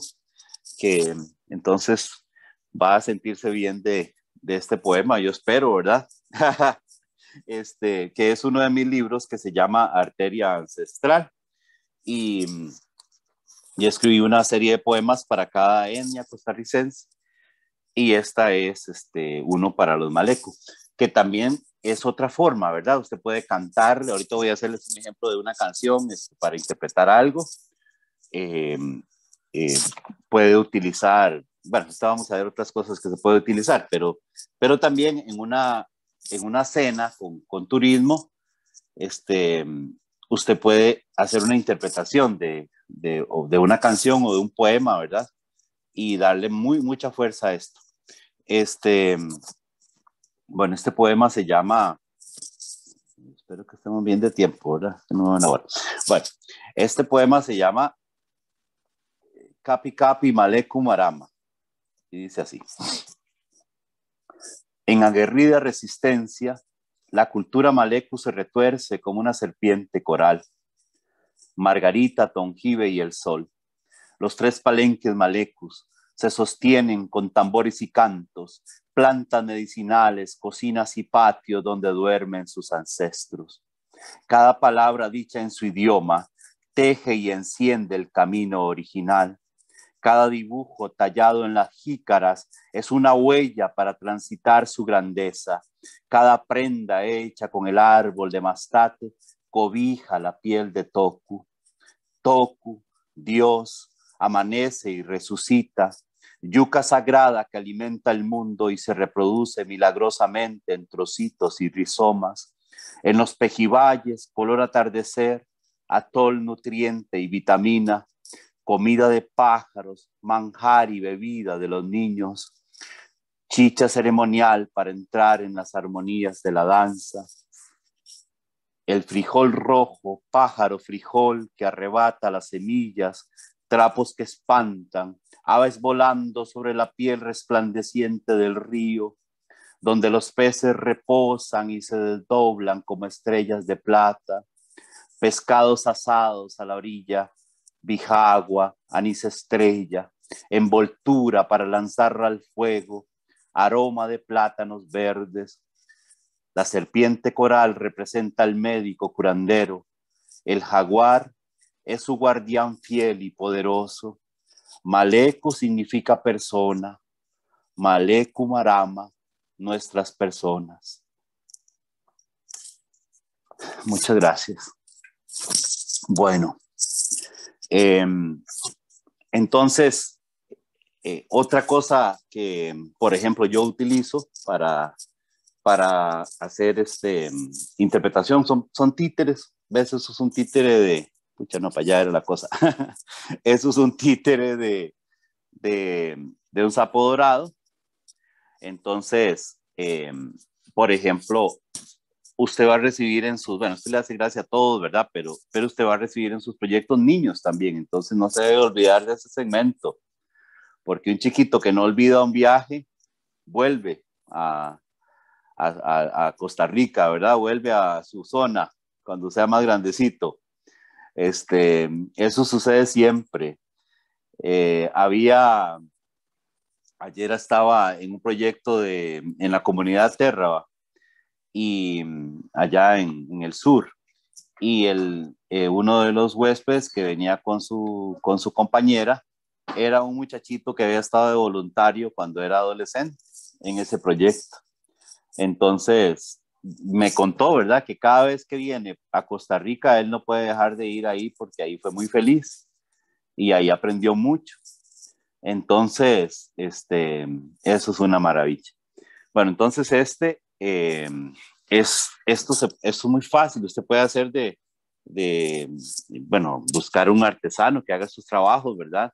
S3: que entonces va a sentirse bien de, este poema, yo espero, ¿verdad? este, que es uno de mis libros que se llama Arteria Ancestral. Y, y escribí una serie de poemas para cada etnia costarricense y esta es este, uno para los malecos, que también es otra forma, ¿verdad? Usted puede cantar, ahorita voy a hacerles un ejemplo de una canción este, para interpretar algo. Em, eh, puede utilizar, bueno, vamos a ver otras cosas que se puede utilizar, pero, pero también en una, en una cena con, turismo, este, usted puede hacer una interpretación de, de, una canción o de un poema, ¿verdad? y darle muy, mucha fuerza a esto. Este, bueno, este poema se llama, espero que estemos bien de tiempo, bueno. este poema se llama Capi Capi Maleku Marama y dice así. En aguerrida resistencia, la cultura maleku se retuerce como una serpiente coral. Margarita, Tonjibe y el sol los tres palenques malecus se sostienen con tambores y cantos, plantas medicinales, cocinas y patios donde duermen sus ancestros. Cada palabra dicha en su idioma teje y enciende el camino original. Cada dibujo tallado en las jícaras es una huella para transitar su grandeza. Cada prenda hecha con el árbol de mastate cobija la piel de Toku. Toku, Dios, amanece y resucita, yuca sagrada que alimenta el mundo y se reproduce milagrosamente en trocitos y rizomas, en los pejibayes, color atardecer, atol nutriente y vitamina, comida de pájaros, manjar y bebida de los niños, chicha ceremonial para entrar en las armonías de la danza, el frijol rojo, pájaro frijol que arrebata las semillas trapos que espantan, aves volando sobre la piel resplandeciente del río, donde los peces reposan y se desdoblan como estrellas de plata, pescados asados a la orilla, bijagua, anís estrella, envoltura para lanzarla al fuego, aroma de plátanos verdes. La serpiente coral representa al médico curandero, el jaguar es su guardián fiel y poderoso. Maleku significa persona. Maleku Marama, nuestras personas. Muchas gracias. Bueno, em, entonces, eh, otra cosa que, por ejemplo, yo utilizo para, para hacer este, em, interpretación son, son títeres. veces es un títere de, no, para allá era la cosa. Eso es un títere de, un sapo dorado. Entonces, em, por ejemplo, usted va a recibir en sus, bueno, usted le hace gracia a todos, ¿verdad? Pero, pero usted va a recibir en sus proyectos niños también, entonces no se debe olvidar de ese segmento, porque un chiquito que no olvida un viaje, vuelve a, a Costa Rica, ¿verdad? Vuelve a su zona cuando sea más grandecito. Este, eso sucede siempre. Eh, había, ayer estaba en un proyecto de, en la comunidad Terraba y mm, allá en, el sur. Y el, eh, uno de los huéspedes que venía con su, con su compañera era un muchachito que había estado de voluntario cuando era adolescente en ese proyecto. Entonces, me contó, ¿verdad? Que cada vez que viene a Costa Rica, él no puede dejar de ir ahí porque ahí fue muy feliz y ahí aprendió mucho. Entonces, este, eso es una maravilla. Bueno, entonces este, em, es, esto, es muy fácil, usted puede hacer de, de, bueno, buscar un artesano que haga sus trabajos, ¿verdad?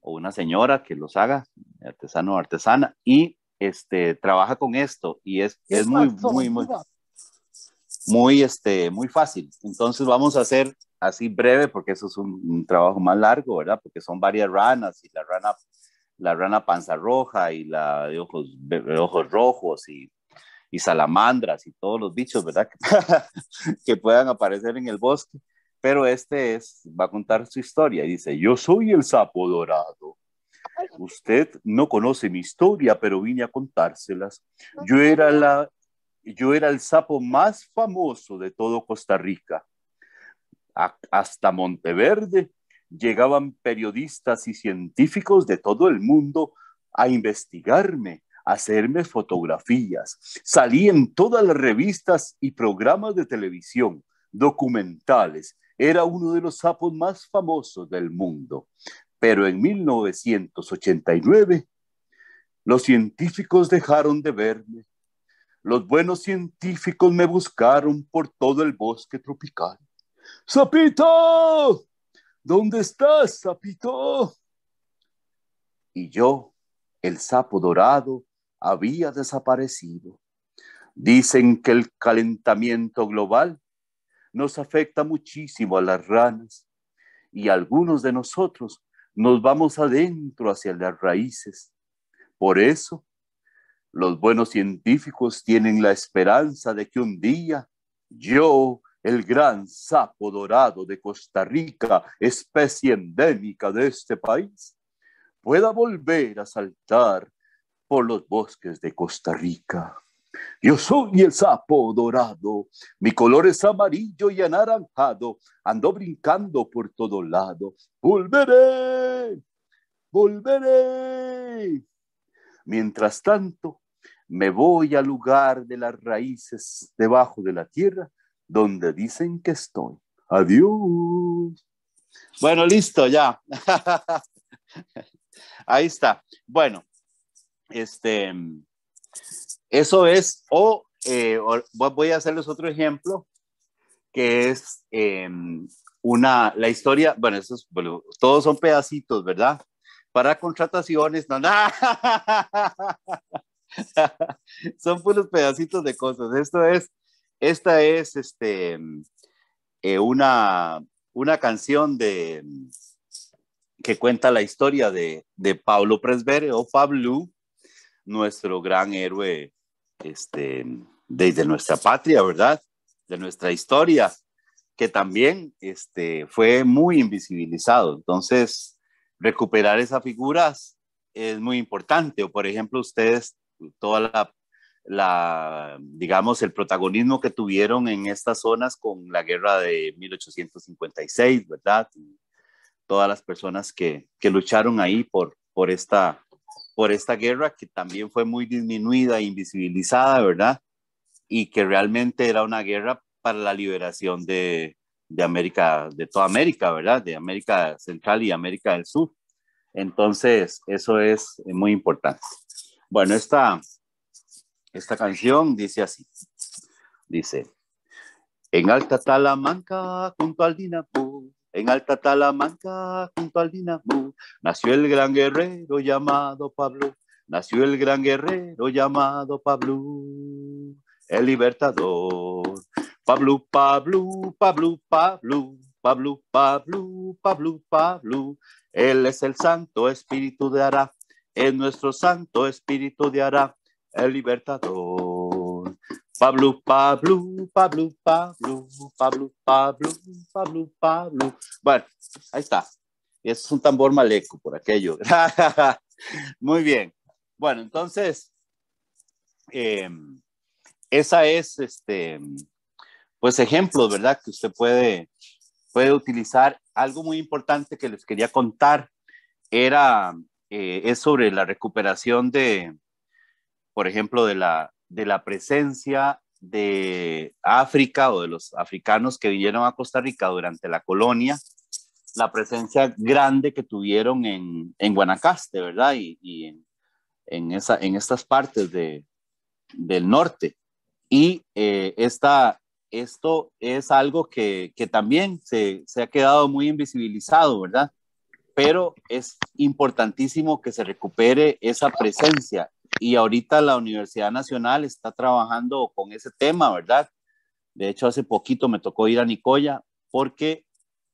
S3: O una señora que los haga, artesano o artesana, y este, trabaja con esto y es, es, muy, muy, muy, muy, este, muy fácil. Entonces vamos a hacer así breve porque eso es un, trabajo más largo, ¿verdad? Porque son varias ranas y la rana, la rana panza roja y la de ojos, ojos rojos y, y salamandras y todos los bichos, ¿verdad? que puedan aparecer en el bosque. Pero este es, va a contar su historia. Dice, yo soy el sapo dorado Usted no conoce mi historia, pero vine a contárselas. Yo era, la, yo era el sapo más famoso de todo Costa Rica. hasta Monteverde llegaban periodistas y científicos de todo el mundo a investigarme, a hacerme fotografías. Salí en todas las revistas y programas de televisión, documentales. Era uno de los sapos más famosos del mundo. Pero en 1989 los científicos dejaron de verme. Los buenos científicos me buscaron por todo el bosque tropical. ¡Sapito! ¿Dónde estás, sapito? Y yo, el sapo dorado, había desaparecido. Dicen que el calentamiento global nos afecta muchísimo a las ranas y algunos de nosotros nos vamos adentro hacia las raíces. Por eso, los buenos científicos tienen la esperanza de que un día yo, el gran sapo dorado de Costa Rica, especie endémica de este país, pueda volver a saltar por los bosques de Costa Rica. Yo soy el sapo dorado, mi color es amarillo y anaranjado, ando brincando por todo lado. Volveré, volveré. Mientras tanto, me voy al lugar de las raíces debajo de la tierra donde dicen que estoy.
S2: Adiós.
S3: Bueno, listo, ya. Ahí está. Bueno, este, eso es, o, eh, voy a hacerles otro ejemplo, que es em, una, la historia, bueno, eso todos son pedacitos, ¿verdad? Para contrataciones, no, no. son puros pedacitos de cosas. Esto es, esta es este, em, eh, una, una canción de, em, que cuenta la historia de, de Pablo Presbere o Pablo, nuestro gran héroe este, desde nuestra patria, ¿verdad? De nuestra historia, que también este, fue muy invisibilizado. Entonces, recuperar esas figuras es muy importante. O, por ejemplo, ustedes, toda la, digamos, el protagonismo que tuvieron en estas zonas con la guerra de 1856, ¿verdad? todas las personas que, lucharon ahí por, por esta por esta guerra que también fue muy disminuida, e invisibilizada, ¿verdad? Y que realmente era una guerra para la liberación de, de América, de toda América, ¿verdad? De América Central y América del Sur. Entonces, eso es eh, muy importante. Bueno, esta, esta canción dice así. Dice, en Alta Talamanca, junto al Dinapo, en Alta Talamanca, junto al Dinamo, nació el gran guerrero llamado Pablo. Nació el gran guerrero llamado Pablo, el libertador. Pablo, Pablo, Pablo, Pablo, Pablo, Pablo, Pablo, Pablo. Él es el Santo Espíritu de Ará, es nuestro Santo Espíritu de Ará, el libertador. Pablo, Pablo, Pablo, Pablo, Pablo, Pablo, Pablo, Pablo. Bueno, ahí está. Es un tambor maleco por aquello. Muy bien. Bueno, entonces, em, esa es, este, pues, ejemplos, ¿verdad? Que usted puede, puede utilizar. Algo muy importante que les quería contar era, eh, es sobre la recuperación de, por ejemplo, de la, de la presencia de África o de los africanos que vinieron a Costa Rica durante la colonia, la presencia grande que tuvieron en, Guanacaste, ¿verdad? Y, en, esa, en estas partes de, del norte. Y eh, esto es algo que, también se, se, ha quedado muy invisibilizado, ¿verdad? Pero es importantísimo que se recupere esa presencia y ahorita la Universidad Nacional está trabajando con ese tema, ¿verdad? De hecho, hace poquito me tocó ir a Nicoya porque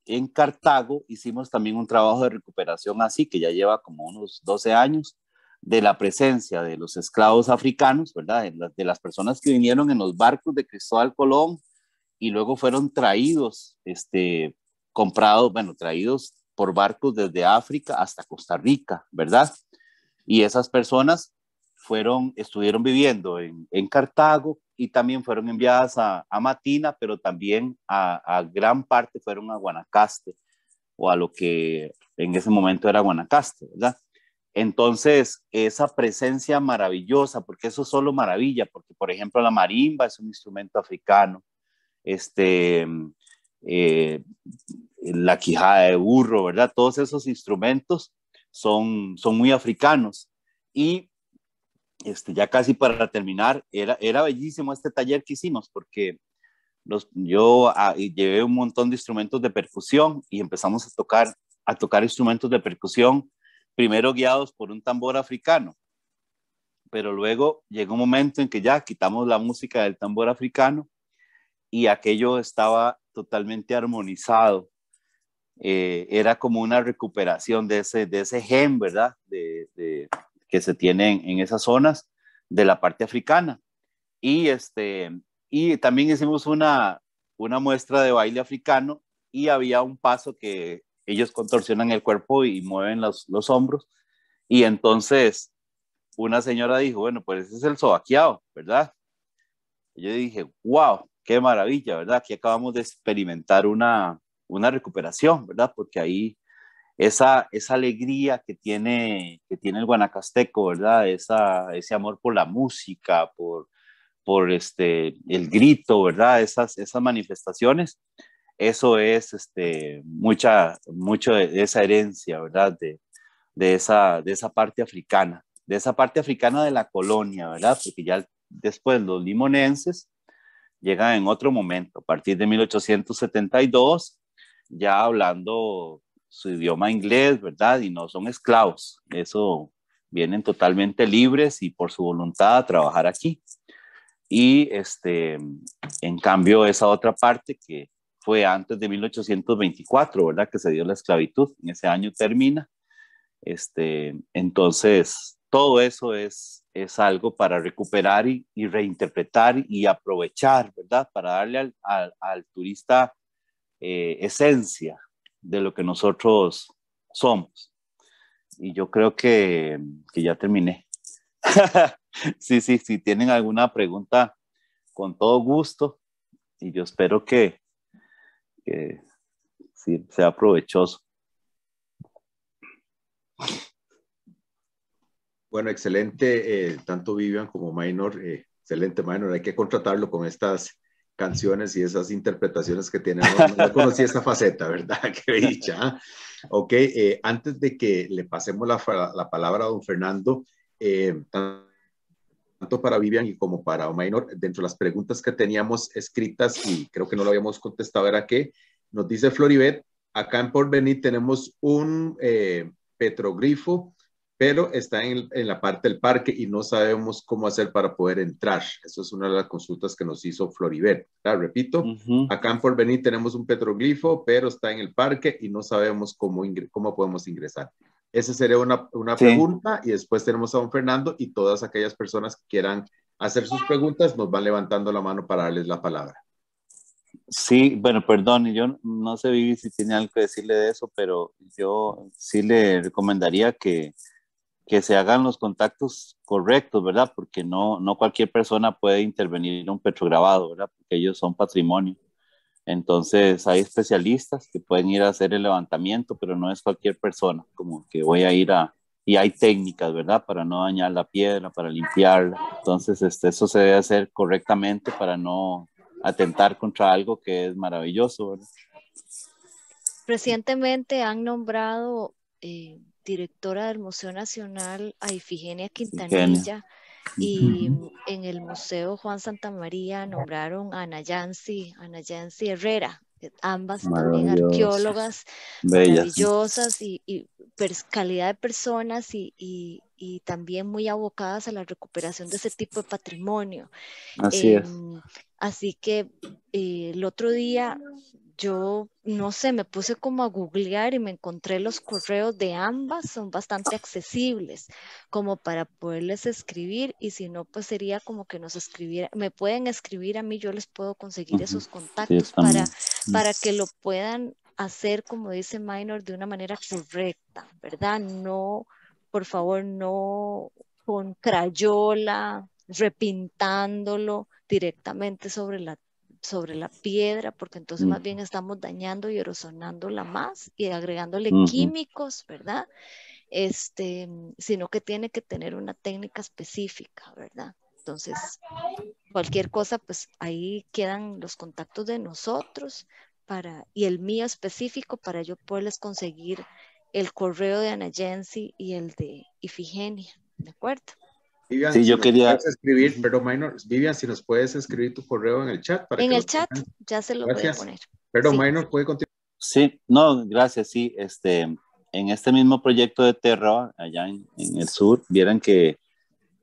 S3: en Cartago hicimos también un trabajo de recuperación así, que ya lleva como unos 12 años, de la presencia de los esclavos africanos, ¿verdad? De, las personas que vinieron en los barcos de Cristóbal Colón y luego fueron traídos, este, comprados, bueno, traídos por barcos desde África hasta Costa Rica, ¿verdad? Y esas personas fueron, estuvieron viviendo en, Cartago y también fueron enviadas a, a Matina, pero también a, gran parte fueron a Guanacaste o a lo que en ese momento era Guanacaste, ¿verdad? Entonces, esa presencia maravillosa, porque eso solo maravilla, porque por ejemplo la marimba es un instrumento africano, este, eh, la quijada de burro, ¿verdad? Todos esos instrumentos son, son muy africanos. Y este, ya casi para terminar, era, era bellísimo este taller que hicimos porque los, yo ah, llevé un montón de instrumentos de percusión y empezamos a tocar, a tocar instrumentos de percusión, primero guiados por un tambor africano, pero luego llegó un momento en que ya quitamos la música del tambor africano y aquello estaba totalmente armonizado. Eh, era como una recuperación de ese, de ese gen, ¿verdad? de, que se tienen en esas zonas de la parte africana. Y, este, y también hicimos una, una muestra de baile africano y había un paso que ellos contorsionan el cuerpo y mueven los, hombros. Y entonces una señora dijo, bueno, pues ese es el sobaqueado, ¿verdad? yo dije, wow, qué maravilla, ¿verdad? Aquí acabamos de experimentar una, una recuperación, ¿verdad? Porque ahí esa, alegría que tiene, que tiene el guanacasteco, ¿verdad? Esa, ese amor por la música, por, por este, el grito, ¿verdad? Esas, esas manifestaciones, eso es este, mucha, mucho de esa herencia, ¿verdad? De, esa, de esa parte africana, de esa parte africana de la colonia, ¿verdad? Porque ya después los limonenses llegan en otro momento, a partir de 1872, ya hablando su idioma inglés, ¿verdad? Y no son esclavos. Eso vienen totalmente libres y por su voluntad a trabajar aquí. Y este, en cambio, esa otra parte que fue antes de 1824, ¿verdad? Que se dio la esclavitud, en ese año termina. Este, entonces, todo eso es, es algo para recuperar y, reinterpretar y aprovechar, ¿verdad? Para darle al, al, turista eh, esencia, de lo que nosotros somos. Y yo creo que, ya terminé. sí, sí, si tienen alguna pregunta, con todo gusto. Y yo espero que, que sea provechoso.
S4: Bueno, excelente, eh, tanto Vivian como Minor, eh, excelente Minor, hay que contratarlo con estas canciones y esas interpretaciones que tiene. No, conocí esta faceta, ¿verdad? Qué dicha. Ok, eh, antes de que le pasemos la, la palabra a don Fernando, eh, tanto para Vivian y como para Omainor, dentro de las preguntas que teníamos escritas y creo que no lo habíamos contestado, era que nos dice Floribet, acá en Porvenir tenemos un eh, petroglifo pero está en, la parte del parque y no sabemos cómo hacer para poder entrar. Eso es una de las consultas que nos hizo Floribert. Repito, acá en Fort tenemos un petroglifo, pero está en el parque y no sabemos cómo, cómo podemos ingresar. Esa sería una, pregunta y después tenemos a don Fernando y todas aquellas personas que quieran hacer sus preguntas nos van levantando la mano para darles la palabra. Sí, bueno, perdón, yo no sé, Vivi, si tiene algo que decirle de eso,
S3: pero yo sí le recomendaría que, que se hagan los contactos correctos, ¿verdad? Porque no, no cualquier persona puede intervenir en un petrograbado, ¿verdad? Porque ellos son patrimonio. Entonces hay especialistas que pueden ir a hacer el levantamiento, pero no es cualquier persona, como que voy a ir a... Y hay técnicas, ¿verdad? Para no dañar la piedra, para limpiarla. Entonces este, eso se debe hacer correctamente para no atentar contra algo que es maravilloso, ¿verdad?
S1: Recientemente han nombrado... Eh, directora del Museo Nacional a Ifigenia Quintanilla. Y en el Museo Juan Santa María nombraron a Ana Yancy, Herrera, ambas también arqueólogas maravillosas y, calidad de personas y, también muy abocadas a la recuperación de ese tipo de patrimonio. Así em, que eh, el otro día yo no sé, me puse como a googlear y me encontré los correos de ambas, son bastante accesibles como para poderles escribir y si no, pues sería como que nos escribiera, me pueden escribir a mí, yo les puedo conseguir esos contactos para, para que lo puedan hacer, como dice Minor, de una manera correcta, ¿verdad? No, por favor, no con crayola, repintándolo directamente sobre la sobre la piedra, porque entonces más bien estamos dañando y la más y agregándole químicos, ¿verdad? Este, mm, sino que tiene que tener una técnica específica, ¿verdad? Entonces, cualquier cosa, pues ahí quedan los contactos de nosotros para, y el mío específico para yo poderles conseguir el correo de Ana Jensi y el de Ifigenia, ¿de acuerdo?
S4: Vivian, sí, si yo quería. Escribir, pero Minor, si nos puedes escribir tu correo en el chat. en el
S1: chat, ya se lo voy a poner.
S4: Pero sí. Minor puede continuar. Sí, no, gracias, sí.
S3: Este, en este mismo proyecto de Terra, allá en, el sur, vieran que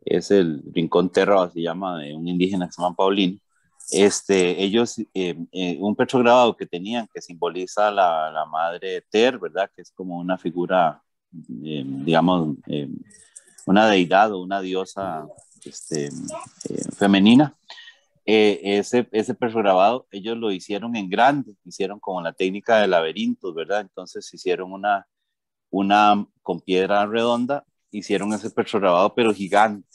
S3: es el Rincón Terra, se llama, de un indígena que se llama Paulín. Este, ellos, eh, eh, un petrograbado que tenían que simboliza la, la madre Ter, ¿verdad? Que es como una figura, eh, digamos, una deidad o una diosa este, eh, femenina. Eh, ese, ese grabado ellos lo hicieron en grande, hicieron como la técnica de laberintos, ¿verdad? Entonces hicieron una, una con piedra redonda, hicieron ese grabado pero gigante.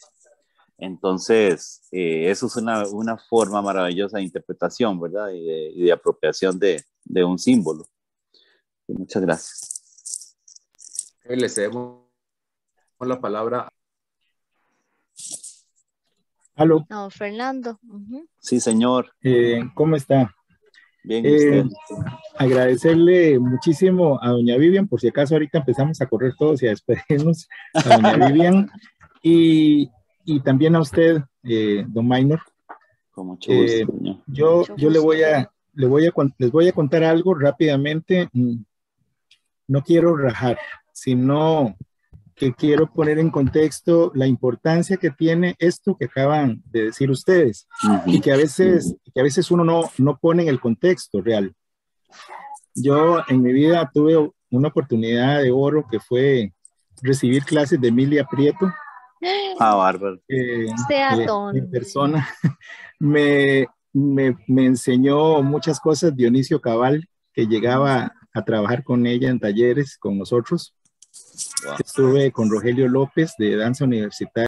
S3: Entonces, eh, eso es una, forma maravillosa de interpretación, ¿verdad? Y de, apropiación de, un símbolo. Muchas gracias.
S4: Les la palabra.
S2: Aló.
S1: No, Fernando.
S2: Sí, señor. Eh, ¿Cómo está? Bien, eh, Agradecerle muchísimo a doña Vivian, por si acaso ahorita empezamos a correr todos y a despedirnos a doña Vivian y, también a usted, eh, don Minor. Como mucho Yo, yo le voy a, le voy a, les voy a contar algo rápidamente. Mm, no quiero rajar, sino que quiero poner en contexto la importancia que tiene esto que acaban de decir ustedes y que a veces, que a veces uno no, no pone en el contexto real. Yo en mi vida tuve una oportunidad de oro que fue recibir clases de Emilia Prieto. Ah, eh, bárbaro. ¡Sea, persona me, me, me enseñó muchas cosas Dionisio Cabal, que llegaba a trabajar con ella en talleres con nosotros. Estuve con Rogelio López de Danza Universitaria